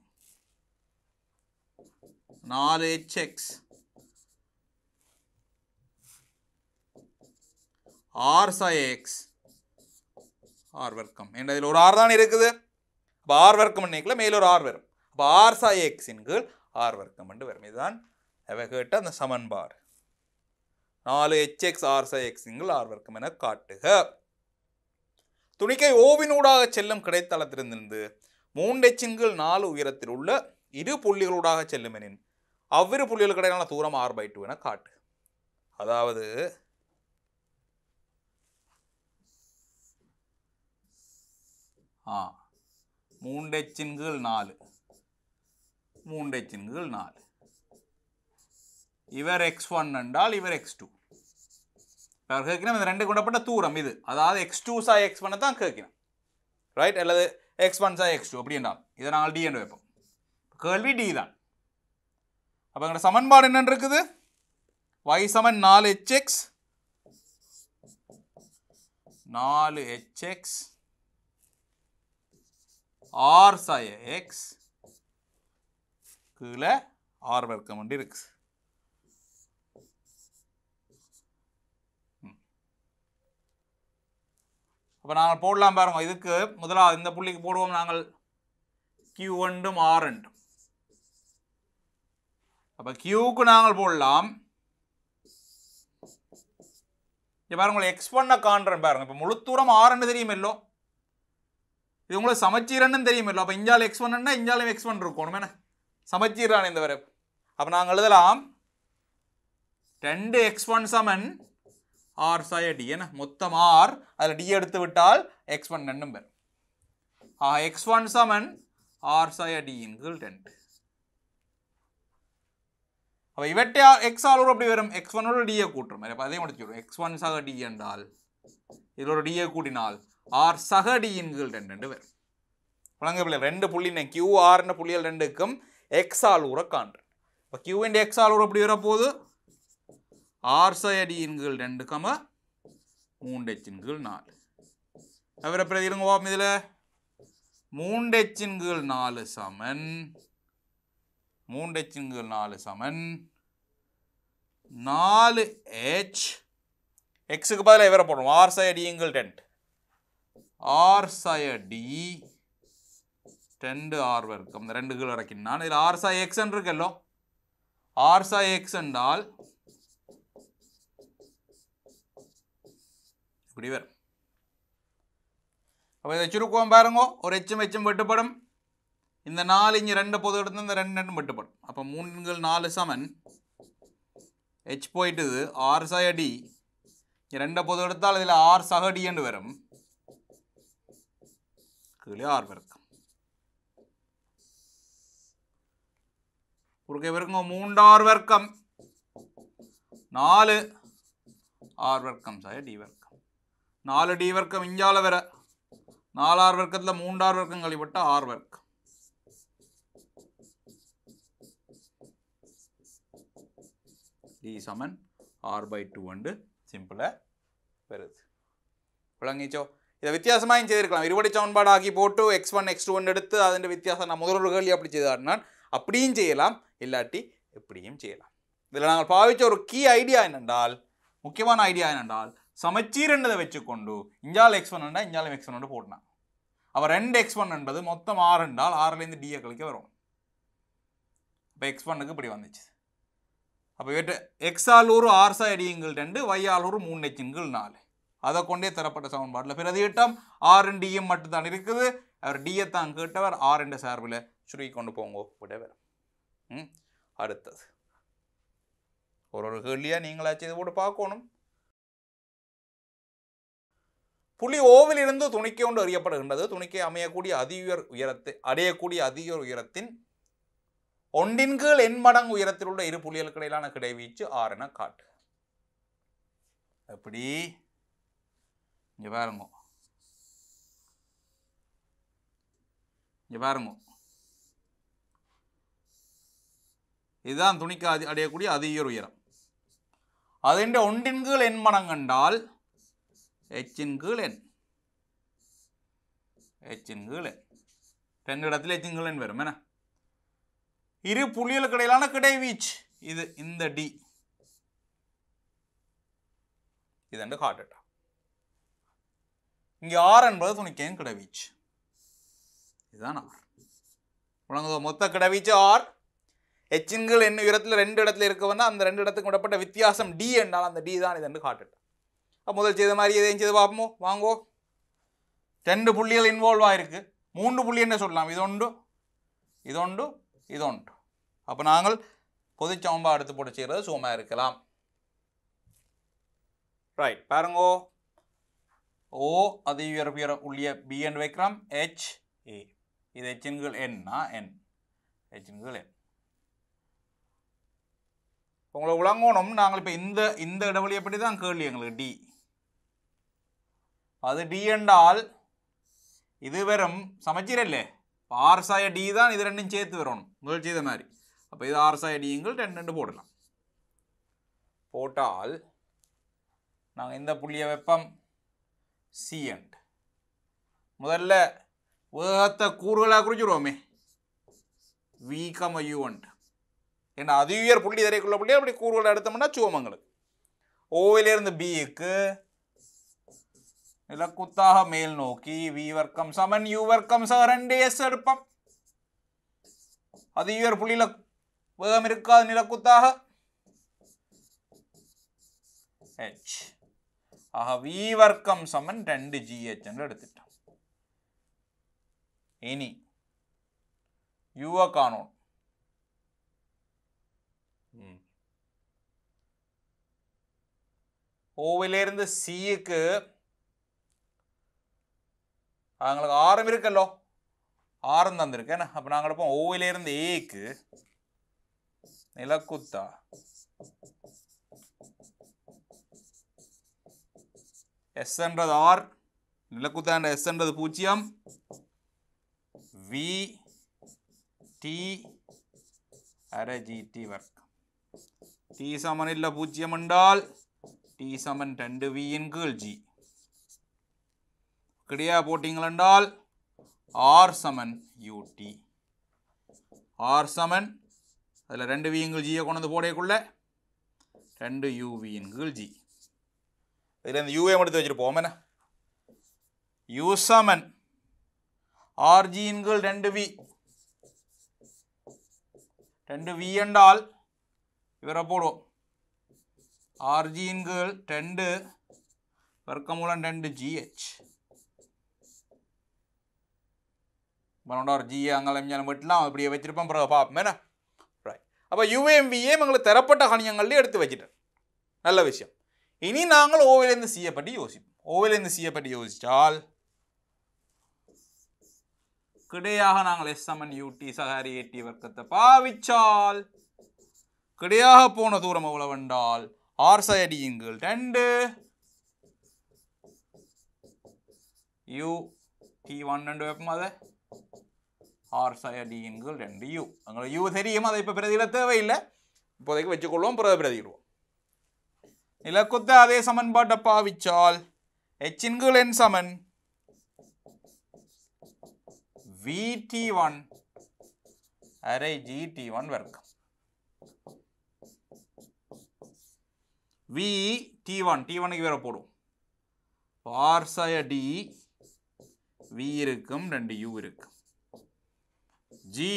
நாலு ஹெச் எக்ஸ் ஆர் சாய் எக்ஸ் ஆர் வர்க்கம் என்ற இதில் ஒரு ஆர் தான் இருக்குது அப்போ ஆர் வர்க்கம் நினைக்கல மேலே ஒரு ஆர் வரும் அப்போ ஆர் சாய் எக்ஸின் கீழ் ஆர் வர்க்கம் என்று வரும் இதுதான் கேட்ட அந்த சமன்பாடு நாலு எச் எக்ஸ் ஆர் ச எக்ஸிங்கில் ஆர் வர்க்கம் என காட்டுக துணிக்கை ஓவினூடாக செல்லும் கிடைத்தளத்திலிருந்து மூன்று எச்சின்கள் நாலு உயரத்தில் உள்ள இரு புள்ளிகளூடாக செல்லும் எனின் அவ்விரு புள்ளிகளுக்கு இடையிலான தூரம் ஆர் பை டூ என காட்டு அதாவது ஆ மூன்றெச்சின்கள் நாலு மூன்றெச்சின்கள் நாலு இவர் எக்ஸ் ஒன் என்றால் இவர் எக்ஸ் டூ இப்போ கேட்கணும் இந்த ரெண்டு கொண்டப்பட்ட தூரம் இது அதாவது எக்ஸ் டூ சா எக்ஸ் ஒன்னை தான் கேட்கணும் ரைட் அல்லது எக்ஸ் ஒன் சா எக்ஸ் டூ அப்படி என்றால் இதை நாங்கள் டி என்று வைப்போம் கேள்வி டி தான் அப்போ எங்களோட சமன்பாடு என்னென்னு இருக்குது ஒய் சமன் நாலு ஹெச் எக்ஸ் நாலு ஹெச் எக்ஸ் ஆர் சாய எக்ஸ் கீழே ஆர் வர்க்கம் ஒன்று இருக்குது அப்போ நாங்கள் போடலாம் பாருங்க இதுக்கு முதலாவது இந்த புள்ளிக்கு போடுவோம் நாங்கள் கியூ ஒன்றும் ஆர் என்றும் அப்போ கியூக்கு நாங்கள் போடலாம் இப்போ பாருங்க எக்ஸ் ஒன்னை காண்றேன் பாருங்கள் இப்போ முழு தூரம் தெரியும் தெரியுமில்லோ இது உங்களுக்கு சமச்சீரன்னு இல்லோ அப்போ இஞ்சாலும் எக்ஸ் ஒன்னா இஞ்சாலும் எக்ஸ் ஒன் இருக்கணும் என்ன சமச்சீரான இந்த வரை அப்போ நாங்கள் எழுதலாம் ரெண்டு எக்ஸ் ஒன் சமன் ஆர் சாய டி என்ன மொத்தம் ஆர் அதில் டி எடுத்து விட்டால் எக்ஸ் ஒன் ரெண்டும் பேர் எக்ஸ் ஒன் சமன் ஆர் சாய டி கீழ் டென்ட் அப்போ இவற்றை எக்ஸ் ஆலோடு அப்படி வரும் எக்ஸ் ஒன்னோட டிஏ கூட்டுற மாதிரி அப்போ அதையும் முடிச்சுடும் எக்ஸ் ஒன் சக டி என்றால் இதோட டிஏ கூட்டினால் ஆர் சக டியின் கீழ் டென்ட் ரெண்டு பேர் வழங்கவில்லை ரெண்டு புள்ளின கியூ ஆர்ன்ற புள்ளியல் ரெண்டுக்கும் எக்ஸ் ஆலூரை காண்றேன் இப்போ கியூ எக்ஸ் ஆலூர் அப்படி வரப்போகுது ஆர்சயடியன்கள் ரெண்டு கம மூண்டெச்சின்கள் நாலு தவிர பிறகு இருங்க ஓம் இதில் மூண்டெச்சின்கள் நாலு சமன் மூண்டெச்சின்கள் நாலு சமன் நாலு ஹெச் எக்ஸுக்கு பதிலாக இவரை போடணும் ஆர் சயடியுங்கள் டென்ட் ஆர் சயடி ரெண்டு ஆர் வர்க்கம் இந்த ரெண்டு கீழ் வரைக்கும் நான் இதில் ஆர்சா எக்ஸ் என்று இருக்கல்லோ ஆர்சா எக்ஸ் என்றால் இப்படி வரும் അപ്പോൾ ഇത് ചുരുക്കം പാരുങ്കോ ഒരു എച്ചും എച്ചും വെട്ടപ്പെടും இந்த நாலு இங்கே ரெண்டு பொது எடுத்து இந்த ரெண்டு ரெண்டும் வெட்டுப்படும் அப்போ மூணுங்கள் நாலு சமன் ஹெச் போயிட்டுது ஆறு சக டி இங்கே பொது எடுத்தால் இதில் ஆறு சக டின்னு வரும் கீழே ஆறு பெருக்கும் குறுக்கே பெருங்க மூன்றாறு வர்க்கம் நாலு ஆறு வர்க்கம் சார் டி வர்க்கம் നാല് ഡി வர்க்கம் இஞ்சால வேற നാലാറ് வர்க்கத்தில் മൂണ്ടാറ് வர்க்கம் കളിപ്പെട്ട ആറ് വർക്ക് ഡി സമൻ ആർ ബൈ ടു ഉണ്ട് സിമ്പിള് വരുത് വിളങ്ങിച്ചോ இதை வித்தியாசமாயும் செய்திருக்கலாம் இருபடி சமன்பாடாக்கி போட்டு எக்ஸ் ஒன் எக்ஸ் டூன்னு எடுத்து அதன் வித்தியாசம் நான் முதல் ஒரு கேள்வி அப்படியும் செய்யலாம் இல்லாட்டி எப்படியும் செய்யலாம் இதில் நாங்கள் பாவித்த ஒரு கீ ஐடியா என்னென்றால் முக்கியமான ஐடியா என்னென்றால் సమచీర్ అన్నది వెచ్చుకొండు ఇంజాలు ఎక్స్ వన్ అంటా ఇంజాలు ఎక్స్ వన్ అంటూ పోటునా அப்போ ரெண்டு எக்ஸ் ஒன் என்பது மொத்தம் ஆறு என்றால் ஆறுலேருந்து டிஏ கழிக்க வரும் இப்போ எக்ஸ் ஒன்னுக்கு இப்படி வந்துச்சு அப்போ எட்டு எக்ஸ் ஆலூர் ஆர்சா எடியுங்கள் ரெண்டு ஒய் ஆலூர் மூணு எச்சின்கள் நாலு அதை கொண்டே தரப்பட்ட சமன்பாட்டில் பிறகு பிரதியிட்டம் ஆறு டிஎம் மட்டும்தான் இருக்குது அவர் டிஏ தான் கேட்டவர் ஆர் என்ற சார்பில் சுருக்கி கொண்டு போங்கோ விடவர் ம் அடுத்தது ஒரு ஒரு கேள்வியாக நீங்களாச்சும் இது கூட பார்க்கணும் புலி ஓவிலிருந்து ஒன்று அறியப்படுகின்றது துணிக்கை அமையக்கூடிய அதிகர் உயரத்தை அடையக்கூடிய அதியுயர் உயரத்தின் ஒன்றின் கீழ் எண் மடங்கு உயரத்தில் உள்ள இரு புலிகளுக்கு இடையிலான கிடைவீச்சு ஆறு என காட்டு எப்படி இங்கே பாருங்க இங்கே பாருங்க இதுதான் துணிக்கு அதி அடையக்கூடிய அதியுயர் உயரம் അതിൻ്റെ ഒണ്ടിൻകൾ എൺമണം കണ്ടാൽ எச்சின் கீழன் எச்சின் கீழன் ரெண்டு இடத்துல எச்சின் கீழன் வரும் என்ன இரு புள்ளிகளுக்கு இடையிலான கிடைவீச்சு இது இந்த டி இது ரெண்டு ஹார்ட் அட்டாக் இங்கே ஆர் என்பது துணிக்கையும் கிடவீச்சு இதுதான் ஆர் உலகத்தோ மொத்த கிடவீச்சு ஆர் எச்சின்கள் என்ன இடத்துல ரெண்டு இடத்துல இருக்க வந்தால் அந்த ரெண்டு இடத்துக்கு விடப்பட்ட வித்தியாசம் டி என்றால் அந்த டி தான் இது ரெண்டு ஹார்ட் அப்போ முதல் செய்த மாதிரி எதையும் செய்து பார்ப்போமோ வாங்குவோம் ரெண்டு புள்ளிகள் இன்வால்வ் ஆகிருக்கு மூன்று புள்ளி என்ன சொல்லலாம் இதொண்டு இதொண்டு இதொண்டு அப்போ நாங்கள் பொது சம்பா அடுத்து போட்டு செய்கிறது சுகமாக இருக்கலாம் ரைட் பாருங்கோ ஓ அது உயர உள்ளிய பி என்று வைக்கிறோம் ஹெச் ஏ இது ஹெச்சின்கள் என்னா என் ஹெச்சின்கள் என் உங்களை விளங்கணும் நாங்கள் இப்போ இந்த இந்த இடைவெளியை பற்றி தான் கேள்வி எங்களுக்கு டி அது D ഉണ്ടാൽ இது வெறும் சமச்சீரல்லே இப்போ ஆர் சாய டி தான் இது ரெண்டும் சேர்த்து வரணும் முதல் செய்த மாதிரி அப்போ இது ஆர் சாய டிங்கள் ரெண்டு ரெண்டு போடலாம் போட்டால் நாங்கள் இந்த புள்ளிய வெப்பம் சிஎன்ட் முதல்ல வேகத்தை கூறுகளாக குறிச்சிடுவோமே வீக்கம் யூவன்ட் ஏன்னா அது உயர் புள்ளி திரைக்குள்ள புள்ளி அப்படி கூறுகளை எடுத்தோம்னா சுவமங்களுக்கு ஓவிலிருந்து பிக்கு இலக்குத்தாக மேல் நோக்கி வி வர்க்கம் சமன் யூ வர்க்கம் ச எஸ் எடுப்பம் அது யூர் புள்ளியில வேகம் இருக்காது நிலக்குத்தாக ஹெச் ஆக வி வர்க்கம் சமன் ரெண்டு ஜிஹெச் எடுத்துட்டோம் இனி யூவை காணோம் ஓவிலிருந்து சிக்கு அவங்களுக்கு ஆரம் இருக்கல்லோ ஆரம் தந்திருக்கேன் அப்போ நாங்கள் எடுப்போம் ஓவிலேருந்து ஏக்கு நிலக்குத்தா எஸ்ன்றது ஆர் நிலக்குத்தாண்ட எஸ்ன்றது பூஜ்ஜியம் வி டி அரை ஜிடி வர்க்கம் டி சமன் இல்லை பூஜ்ஜியம் என்றால் டி சமன் ரெண்டு வி வியின் கீழ் ஜி கிடையா என்றால் R சமன் UT R சமன் அதில் ரெண்டு வியங்கள் ஜியை கொண்டு வந்து போடையக்குள்ள ரெண்டு இங்கள் G இதில் இந்த ஏம் அடுத்து வச்சுருப்போம் என்ன U சமன் இங்கள் ரெண்டு V ரெண்டு V என்றால் இவரை போடுவோம் இங்கள் ரெண்டு வருக்கமுலன் ரெண்டு ஜிஹெச் உன்னோட ஒரு ஜிஏ அங்கலம் ஞானம் வெட்டலாம் அப்படியே வச்சிருப்போம் பிறகு பார்ப்போம் என்ன ரைட் அப்போ யுஏஎம்பிஏ எங்களுக்கு தரப்பட்ட கணியங்கள்லேயே எடுத்து வச்சுட்டேன் நல்ல விஷயம் இனி நாங்கள் ஓவிலேருந்து சிஏ பற்றி யோசிப்போம் ஓவிலேருந்து சிஏ பற்றி யோசித்தால் கிடையாக நாங்கள் எஸ் எம்என் யூடி சஹாரி ஏடி வர்க்கத்தை பாவிச்சால் கிடையாக போன தூரம் எவ்வளவு என்றால் ஆர்சை அடியுங்கள் ரெண்டு யூ டி ஒன் ரெண்டு வைப்போம் அதை ஆர் சய டிஎன்கள் ரெண்டு யூ எங்களுக்கு யூ தெரியும் அதை இப்போ பிரதியில தேவையில்லை இப்போதைக்கு வச்சுக்கொள்வோம் பிறகு பிரதிடுவோம் இலக்குத்த அதே சமன்பாட்டை பாவிச்சால் ஹெச்சின்கள் என் சமன் விடி ஒன் அரை ஜிடி ஒன் வர்க்கம் வி டி ஒன் டி ஒனுக்கு வேற போடும் பார்சய டி வி இருக்கும் ரெண்டு யூ இருக்கு ஜி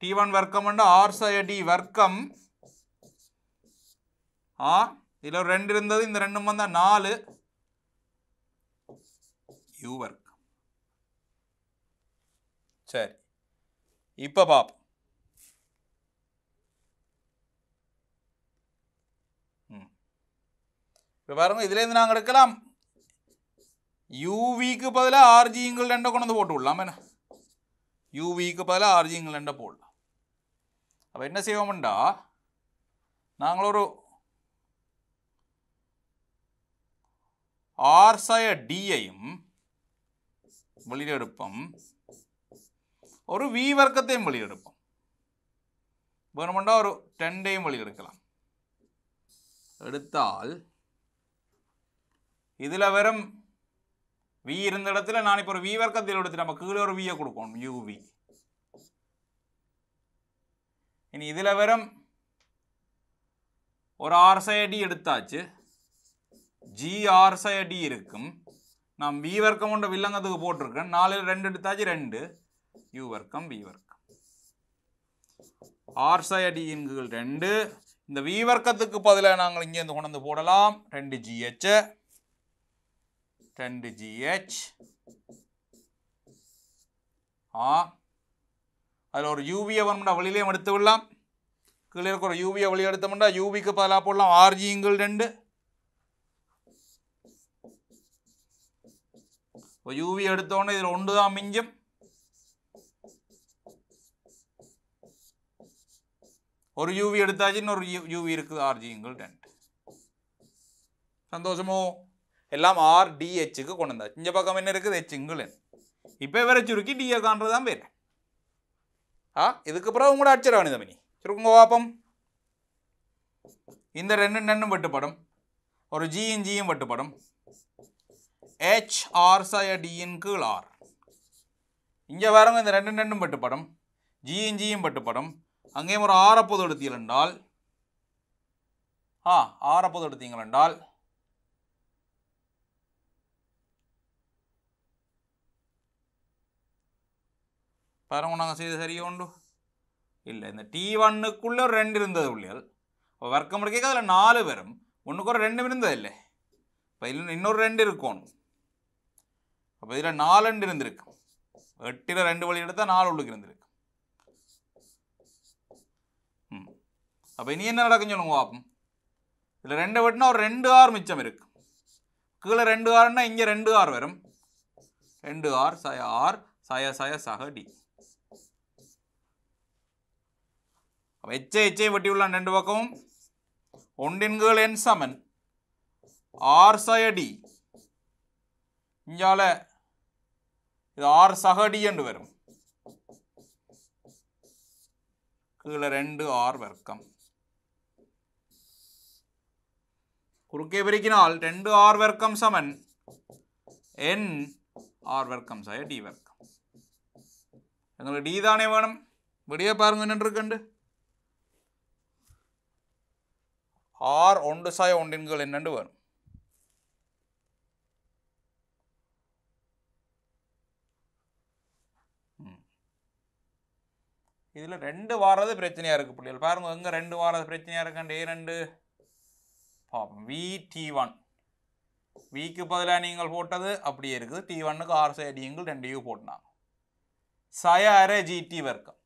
டி ஒன் வர்க்கம் R ஆர் D வர்க்கம் ஆ இதில் ஒரு ரெண்டு இருந்தது இந்த ரெண்டும் வந்தால் நாலு யூ வர்க்கம் சரி இப்போ பாப் இப்பு பாருங்கள் இதுலேருந்து நாங்கள் எடுக்கலாம் யூவிக்கு വിക്ക് ബദല ആർ ജി ഇങ്കിൾ രണ്ട കൊണ്ടൊന്ന് പോട്ട് കൊള്ളാം മേന യു വിക്ക് ബദല ആർ ജി அப்போ என்ன செய்வோம்டா நாங்களொரு ஒரு ஆர்சய டியையும் வெளியெடுப்போம் ஒரு வி வர்க்கத்தையும் வெளியெடுப்போம் வேணுமெண்டா ஒரு டென்டையும் வெளியெடுக்கலாம் எடுத்தால் இதில் வெறும் வி இருந்த இடத்துல நான் இப்போ ஒரு வி வர்க்கத்தில் எடுத்து நம்ம கீழே ஒரு வியை கொடுக்கணும் யூவி இனி இதில் வெறும் ஒரு ஆர்சைடி எடுத்தாச்சு ஜி ஆர்சைடி இருக்கும் நான் வி வர்க்கம் கொண்ட வில்லங்கத்துக்கு போட்டிருக்கேன் நாலில் ரெண்டு எடுத்தாச்சு ரெண்டு யூ வர்க்கம் வி வர்க்கம் ஆர்சைடியின் கீழ் ரெண்டு இந்த வி வர்க்கத்துக்கு பதிலாக நாங்கள் இங்கேருந்து கொண்டு போடலாம் ரெண்டு ஜிஹெச்சை 2 GH ஆ ஒரு UV வேணும்னா வெளியிலையும் எடுத்து விடலாம் கீழே இருக்கிற ஒரு யூவியை வெளியே எடுத்தோம்னா யூவிக்கு பதிலாக போடலாம் ஆர்ஜிங்கள் ரெண்டு UV யூவி எடுத்தோன்னே இதில் ஒன்றுதாம் மிஞ்சம் ஒரு UV எடுத்தாச்சுன்னு ஒரு யூவி இருக்குது இங்கள் ரெண்டு சந்தோசமோ எல்லாம் ஆர் டிஹெச்சுக்கு கொண்டு வந்தாச்சு இந்த பக்கம் என்ன இருக்குது ஹெச் இங்கிலன் இப்போ இவரை சுருக்கி டிஏ காண்றது தான் பேர் ஆ இதுக்கு பிறகு உங்களோட அடிச்சிடவானி தம்பினி சுருக்குங்க வாப்பம் இந்த ரெண்டு நன்னும் வெட்டுப்படும் ஒரு ஜியும் ஜியும் வெட்டுப்படும் ஹெச் ஆர் சய டிஇன் கீழ் ஆர் இங்கே வரவங்க இந்த ரெண்டு நன்னும் வெட்டுப்படும் ஜியும் ஜியும் வெட்டுப்படும் அங்கேயும் ஒரு ஆறப்போது எடுத்தீர்கள் என்றால் ஆ ஆறப்போது எடுத்தீங்கள் என்றால் பாருங்க நாங்கள் செய்து சரியா உண்டு இல்லை இந்த டி ஒன்னுக்குள்ளே ஒரு ரெண்டு இருந்தது உள்ளியல் இப்போ வர்க்கம் முடிக்க அதில் நாலு பேரும் ஒன்றுக்கு ஒரு ரெண்டும் இருந்ததில்லை இப்போ இதில் இன்னொரு ரெண்டு இருக்கணும் அப்போ இதில் நாலு ரெண்டு இருந்திருக்கு எட்டில் ரெண்டு வழி எடுத்தால் நாலு உள்ளுக்கு இருந்திருக்கு ம் அப்போ இனி என்ன நடக்குன்னு சொல்லுங்க பார்ப்போம் இதில் ரெண்டு வெட்டினா ஒரு ரெண்டு ஆறு மிச்சம் இருக்கு கீழே ரெண்டு ஆறுன்னா இங்கே ரெண்டு ஆறு வரும் ரெண்டு ஆர் சய ஆர் சய சய சக டி അപ്പോൾ എച്ച് എച്ച് വെട്ടിയുള്ളതാണ് രണ്ട് പക്കവും ഒണ്ടിൻകുകൾ എൻ സമൻ ആർ സയഡി ഇയാളെ ഇത് ആർ സഹഡി കണ്ട് വരും കീഴെ രണ്ട് ആർ വർക്കം കുറുക്കെ വിവരിക്കിനാൽ രണ്ട് ആർ വർക്കം സമൻ എൻ ആർ വർക്കം സയ ഡി വർക്കം നിങ്ങൾ ഡി தானே வேணும் விடிய பாருங்க நின்று கண்டு ආර් ඔන්ඩු සය ඔන්ඩින්ගල එන්නට වන இதில் ரெண்டு வாரது பிரச்சனையாக இருக்குது பிள்ளைகள் பாருங்க எங்கே ரெண்டு வாரது பிரச்சனையாக இருக்காண்டு ஏ ரெண்டு பார்ப்போம் வி டி ஒன் விக்கு பதிலாக நீங்கள் போட்டது அப்படியே இருக்குது டி ஒன்னுக்கு ஆறு சைடிங்கள் ரெண்டு யூ போட்டினாங்க சய அரை ஜி டி வர்க்கம்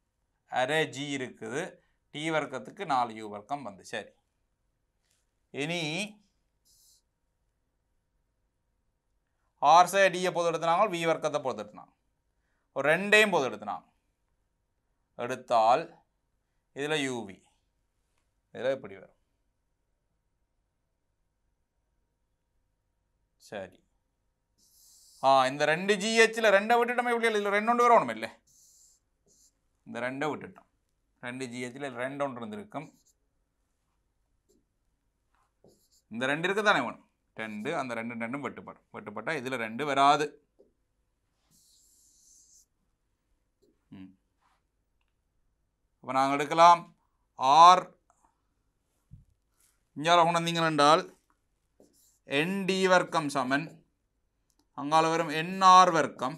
அரை ஜி இருக்குது டி வர்க்கத்துக்கு நாலு யூ வர்க்கம் வந்து சரி இனி ஆர்ஸை டியை பொது எடுத்தினாங்க வி வர்க்கத்தை பொது எடுத்தினாங்க ரெண்டையும் பொது எடுத்தினாங்க எடுத்தால் இதில் யூவி இதில் இப்படி வரும் சரி ஆ இந்த ரெண்டு ஜிஹெச்சில் ரெண்டை விட்டுட்டோமே இப்படி இல்லை இதில் ரெண்டு ஒன்று வரணும் இல்லை இந்த ரெண்டை விட்டுட்டோம் ரெண்டு ஜிஹெச்சில் ரெண்டு ஒன்று இருந்திருக்கும் இந்த ரெண்டு இருக்கு தானே ஒன்று ரெண்டு அந்த ரெண்டு ரெண்டும் வெட்டுப்படும் வெட்டுப்பட்டால் இதில் ரெண்டு வராது இப்போ நாங்கள் எடுக்கலாம் ஆர் இஞ்சால உணர்ந்தீங்க என்றால் என்டி வர்க்கம் சமன் அங்கால வரும் என் ஆர் வர்க்கம்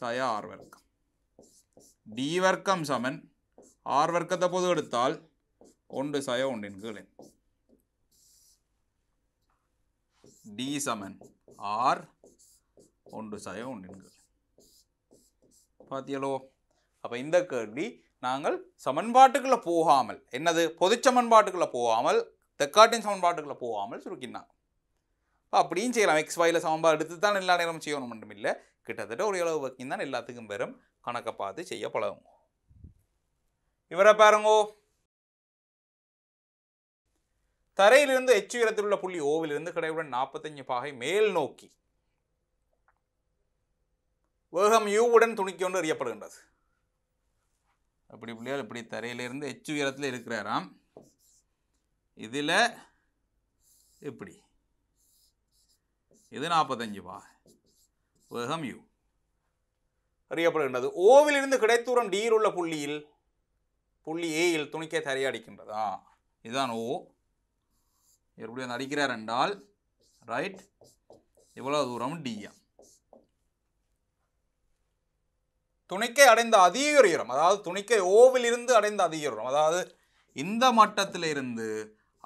சய ஆர் வர்க்கம் டி வர்க்கம் சமன் ஆர் வர்க்கத்தை பொது எடுத்தால் ஒன்று சய ஒன்றின் கீழே டி சமன் ஆர் ஒன்று சதவீத ஒன்றின்கள் பார்த்தியலோ அப்போ இந்த கேள்வி நாங்கள் சமன்பாட்டுக்குள்ளே போகாமல் என்னது பொது சமன்பாட்டுக்குள்ளே போகாமல் தெக்காட்டின் சமன்பாட்டுக்குள்ளே போகாமல் சுருக்கினாங்க அப்படியும் செய்யலாம் எக்ஸ் வாயில் சமன்பாடு எடுத்து தான் எல்லா நேரமும் செய்யணும் மட்டும் இல்லை கிட்டத்தட்ட ஒரு அளவு வரைக்கும் தான் எல்லாத்துக்கும் பெறும் கணக்கை பார்த்து செய்ய பழகும் இவரை பாருங்கோ தரையிலிருந்து எச் உயரத்தில் உள்ள புள்ளி ஓவிலிருந்து கிடைவுடன் நாற்பத்தஞ்சு பாகை மேல் நோக்கி வேகம் யூவுடன் துணிக்கி ஒன்று அறியப்படுகின்றது அப்படி பிள்ளையால் இப்படி தரையிலிருந்து எச் உயரத்தில் இருக்கிறாராம் இதில் இப்படி இது நாற்பத்தஞ்சு பா வேகம் யூ அறியப்படுகின்றது ஓவிலிருந்து கிடைத்தூரம் டீர் உள்ள புள்ளியில் புள்ளி ஏயில் துணிக்க தரையடிக்கின்றதா இதுதான் ஓ எப்படி நடிக்கிறார் என்றால் ரைட் இவ்வளோ தூரம் டிஎம் துணிக்கை அடைந்த அதிக உயரம் அதாவது துணிக்கை ஓவிலிருந்து அடைந்த அதிக உயரம் அதாவது இந்த மட்டத்தில் இருந்து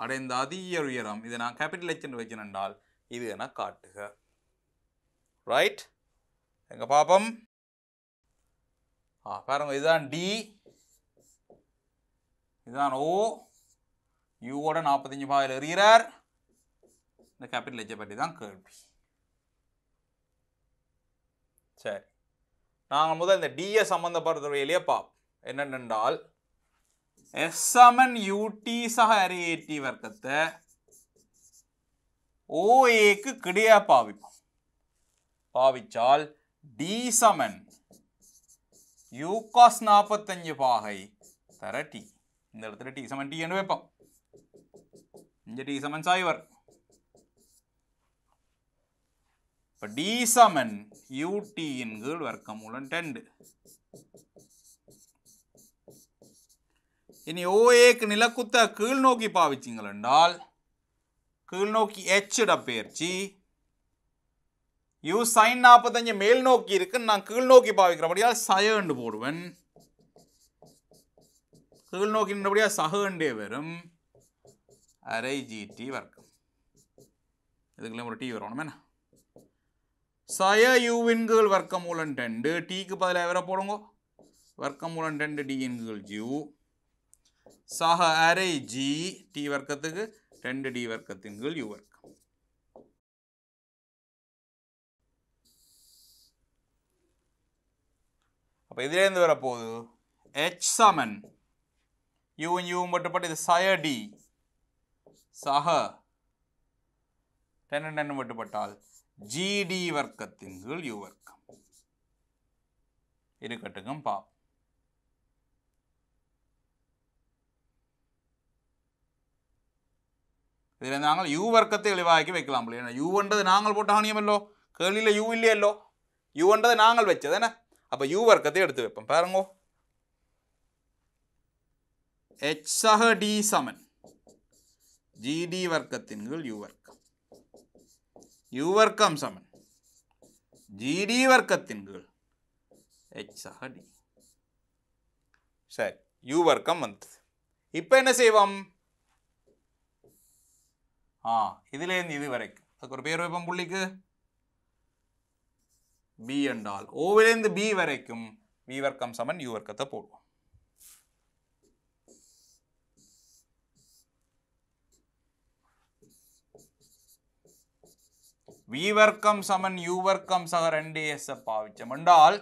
அடைந்த அதிக உயரம் இதை நான் கேபிட்டல் ஹெச்னு வச்சேன் என்றால் இது என காட்டுக ரைட் எங்கே பார்ப்போம் ஆ பாருங்க இதுதான் டி இதுதான் ஓ யூவோட நாற்பத்தஞ்சு பாயில் எறிகிறார் இந்த கேபிட்டல் எச்சை பற்றி தான் கேள்வி சரி நாங்கள் முதல் இந்த டிஏ சம்மந்தப்படுறதுலையே பார்ப்போம் என்னென்றால் எஸ் சமன் யூடி சக அரியேட்டி வர்க்கத்தை ஓஏக்கு கிடையா பாவிப்போம் பாவிச்சால் டி சமன் யூகாஸ் நாற்பத்தஞ்சு பாகை தர டி இந்த இடத்துல டி சமன் டி என்று வைப்போம் இங்கே டி சமன் சாய்வர் இப்போ டி சமன் யூடியின் கீழ் வர்க்கமூலம் டெண்டு இனி ஓஏக்கு நிலக்குத்த கீழ் நோக்கி பாவிச்சிங்கள் என்றால் கீழ் நோக்கி எச்சிட பயிற்சி யூ சைன் நாற்பத்தஞ்சு மேல் நோக்கி இருக்குன்னு நான் கீழ் நோக்கி பாவிக்கிறபடியால் சயண்டு போடுவேன் கீழ் நோக்கி நின்றபடியாக சகண்டே வரும் அரை ஜிடி வர்க்கம் இதுக்குள்ள ஒரு டி வரணும் என்ன சய யூவின்கள் வர்க்க மூலம் ரெண்டு டிக்கு பதிலாக வேற போடுங்க வர்க்க மூலம் ரெண்டு டி இன்கள் ஜூ சக அரை ஜி டி வர்க்கத்துக்கு ரெண்டு டி வர்க்கத்தின்கள் யூ வர்க்கம் அப்போ இதுலேருந்து வரப்போகுது ஹெச் சமன் யூவும் யூவும் மட்டுப்பட்டு இது சய டி சக டென் டென் விட்டுப்பட்டால் ஜிடி வர்க்கத்தின் கீழ் யு வர்க்கம் இருக்கட்டுக்கும் பாப் இதில் நாங்கள் யூ வர்க்கத்தை எளிவாக்கி வைக்கலாம் இல்லையா யூன்றது நாங்கள் போட்ட ஆணியமல்லோ கேள்வியில் யூ இல்லையல்லோ யூன்றது நாங்கள் வச்சது என்ன அப்போ யூ வர்க்கத்தை எடுத்து வைப்போம் பாருங்கோ எச் சக டி சமன் ஜிடி வர்க்கத்தின் கீழ் யு வர்க்கம் யு வர்க்கம் சமன் ஜிடி வர்க்கத்தின் கீழ் ஹெச் டி சரி யு வர்க்கம் வந்தது இப்போ என்ன செய்வோம் ஆ இதுலேருந்து இது வரைக்கும் அதுக்கு ஒரு பேர் வைப்போம் புள்ளிக்கு பி என்றால் ஓவிலேருந்து பி வரைக்கும் வி வர்க்கம் சமன் யூ வர்க்கத்தை போடுவோம் வீவர்க்கம் சமன் யூவர்க்கம் சக ரெண்டு எஸ் பாவிச்சம் என்றால்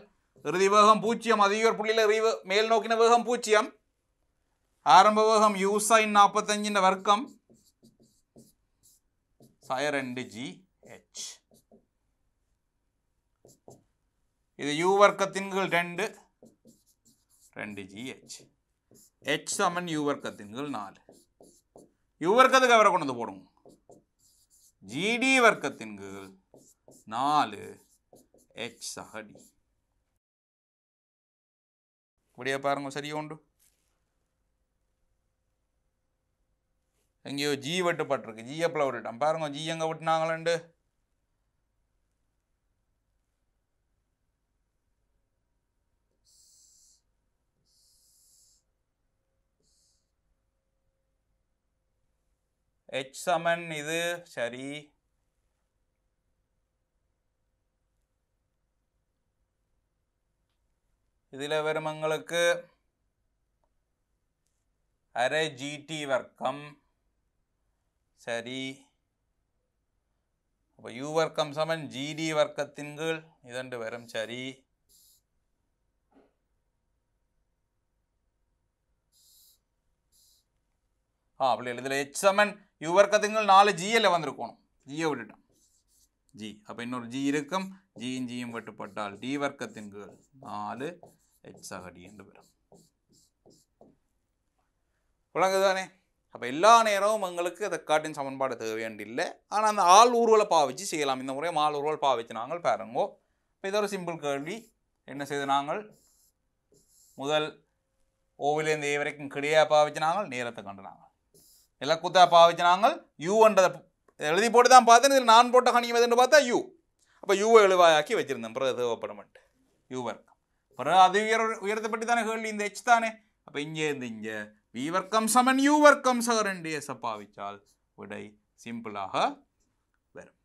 இறுதி வேகம் பூஜ்ஜியம் அதிக புள்ளியில் மேல் நோக்கின வேகம் பூஜ்ஜியம் ஆரம்ப வேகம் யூசைன் நாற்பத்தஞ்சின் வர்க்கம் சய ரெண்டு ஜி ஹெச் இது யூ வர்க்கத்தின் கீழ் ரெண்டு ரெண்டு ஜி ஹெச் ஹெச் சமன் யூ வர்க்கத்தின் கீழ் நாலு யூ வர்க்கத்துக்கு அவரை கொண்டு வந்து போடுங்க ஜிடி வர்க்கத்தின் கீழ் நாலு எச் சகடி டி இப்படியே பாருங்க சரியா உண்டு எங்கேயோ ஜி வெட்டுப்பட்டிருக்கு ஜி எப்பில் விட்டுட்டான் பாருங்க ஜி எங்கே விட்டுனாங்களண்டு H சமன் இது சரி இதில வரும் எங்களுக்கு அரை ஜிடி வர்க்கம் சரி அப்போ யூ வர்க்கம் சமன் ஜிடி வர்க்கத்தின் கீழ் இதண்டு வரும் சரி ஆ அப்படி எழுதல ஹெச் சமன் இவருக்கு அதுங்கள் நாலு ஜியில் வந்திருக்கணும் ஜியை விட்டுட்டான் ஜி அப்போ இன்னொரு ஜி இருக்கும் ஜியும் ஜியும் வெட்டுப்பட்டால் டி வர்க்கத்தின்கள் நாலு எச்சாக டி என்று பெறும் விளங்குதானே அப்போ எல்லா நேரமும் எங்களுக்கு அதை காட்டின் சமன்பாடு தேவையண்டில்லை ஆனால் அந்த ஆள் ஊர்வலை பாவிச்சு செய்யலாம் இந்த முறையும் ஆள் ஊர்வல் பாவிச்சு நாங்கள் பாருங்கோ இப்போ இதோட சிம்பிள் கேள்வி என்ன செய்து நாங்கள் முதல் ஓவிலேருந்து ஏ வரைக்கும் கிடையாது பாவிச்சு நாங்கள் நேரத்தை கண்டு நாங்கள் நிலக்குத்தா பாவிச்சினாங்க யூன்றதை எழுதி போட்டு தான் பார்த்தேன் இதில் நான் போட்ட கணியம் எதுன்னு பார்த்தா யூ அப்போ யூவை எழுவாயாக்கி வச்சுருந்தேன் பிறகு தேவைப்படமெண்ட் யூ வர்க்கம் பிறகு அது உயர் உயரத்தை பற்றி தானே கேள்வி இந்த எச் தானே அப்போ இங்கே இருந்து இங்கே வி வர்க்கம் சமன் யூ வர்க்கம் சகரண்டு எஸை பாவிச்சால் விடை சிம்பிளாக வரும்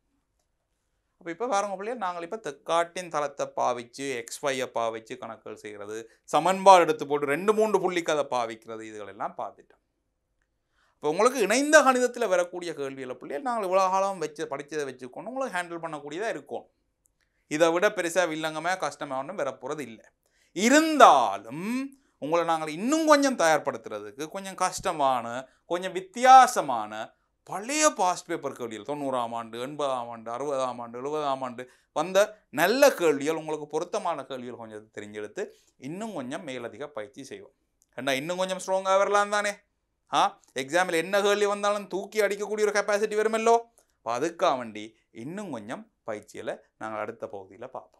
அப்போ இப்போ பாருங்க பிள்ளைய நாங்கள் இப்போ தெக்காட்டின் தளத்தை பாவிச்சு எக்ஸ்வையை பாவிச்சு கணக்குகள் செய்கிறது சமன்பாடு எடுத்து போட்டு ரெண்டு மூன்று புள்ளிக்கு அதை பாவிக்கிறது இதுகளெல்லாம் பார்த்துட்டோம் இப்போ உங்களுக்கு இணைந்த கணிதத்தில் வரக்கூடிய கேள்விகளை பிள்ளைகள் நாங்கள் இவ்வளோ காலம் வச்சு படித்ததை வச்சுக்கொண்டு உங்களுக்கு ஹேண்டில் பண்ணக்கூடியதாக இருக்கும் இதை விட பெருசாக வில்லங்கமே கஷ்டமாக ஒன்றும் வரப்போகிறது இல்லை இருந்தாலும் உங்களை நாங்கள் இன்னும் கொஞ்சம் தயார்படுத்துறதுக்கு கொஞ்சம் கஷ்டமான கொஞ்சம் வித்தியாசமான பழைய பாஸ்ட் பேப்பர் கேள்விகள் தொண்ணூறாம் ஆண்டு எண்பதாம் ஆண்டு அறுபதாம் ஆண்டு எழுபதாம் ஆண்டு வந்த நல்ல கேள்விகள் உங்களுக்கு பொருத்தமான கேள்விகள் கொஞ்சம் தெரிஞ்செடுத்து இன்னும் கொஞ்சம் மேலதிக பயிற்சி செய்வோம் ஏன்னா இன்னும் கொஞ்சம் ஸ்ட்ராங்காக வரலாம் தானே ആ എക്സാമിൽ എന്ന കേൾവി വന്നാലും തൂക്കി അടിക്കക്കൂടിയ ഒരു കപ്പാസിറ്റി വരുമല്ലോ അപ്പോൾ അതുക്കാൻ വേണ്ടി ഇന്നും കൊഞ്ഞം പൈച്ചിയിൽ ഞങ്ങൾ അടുത്ത പകുതിയിൽ പാപ്പ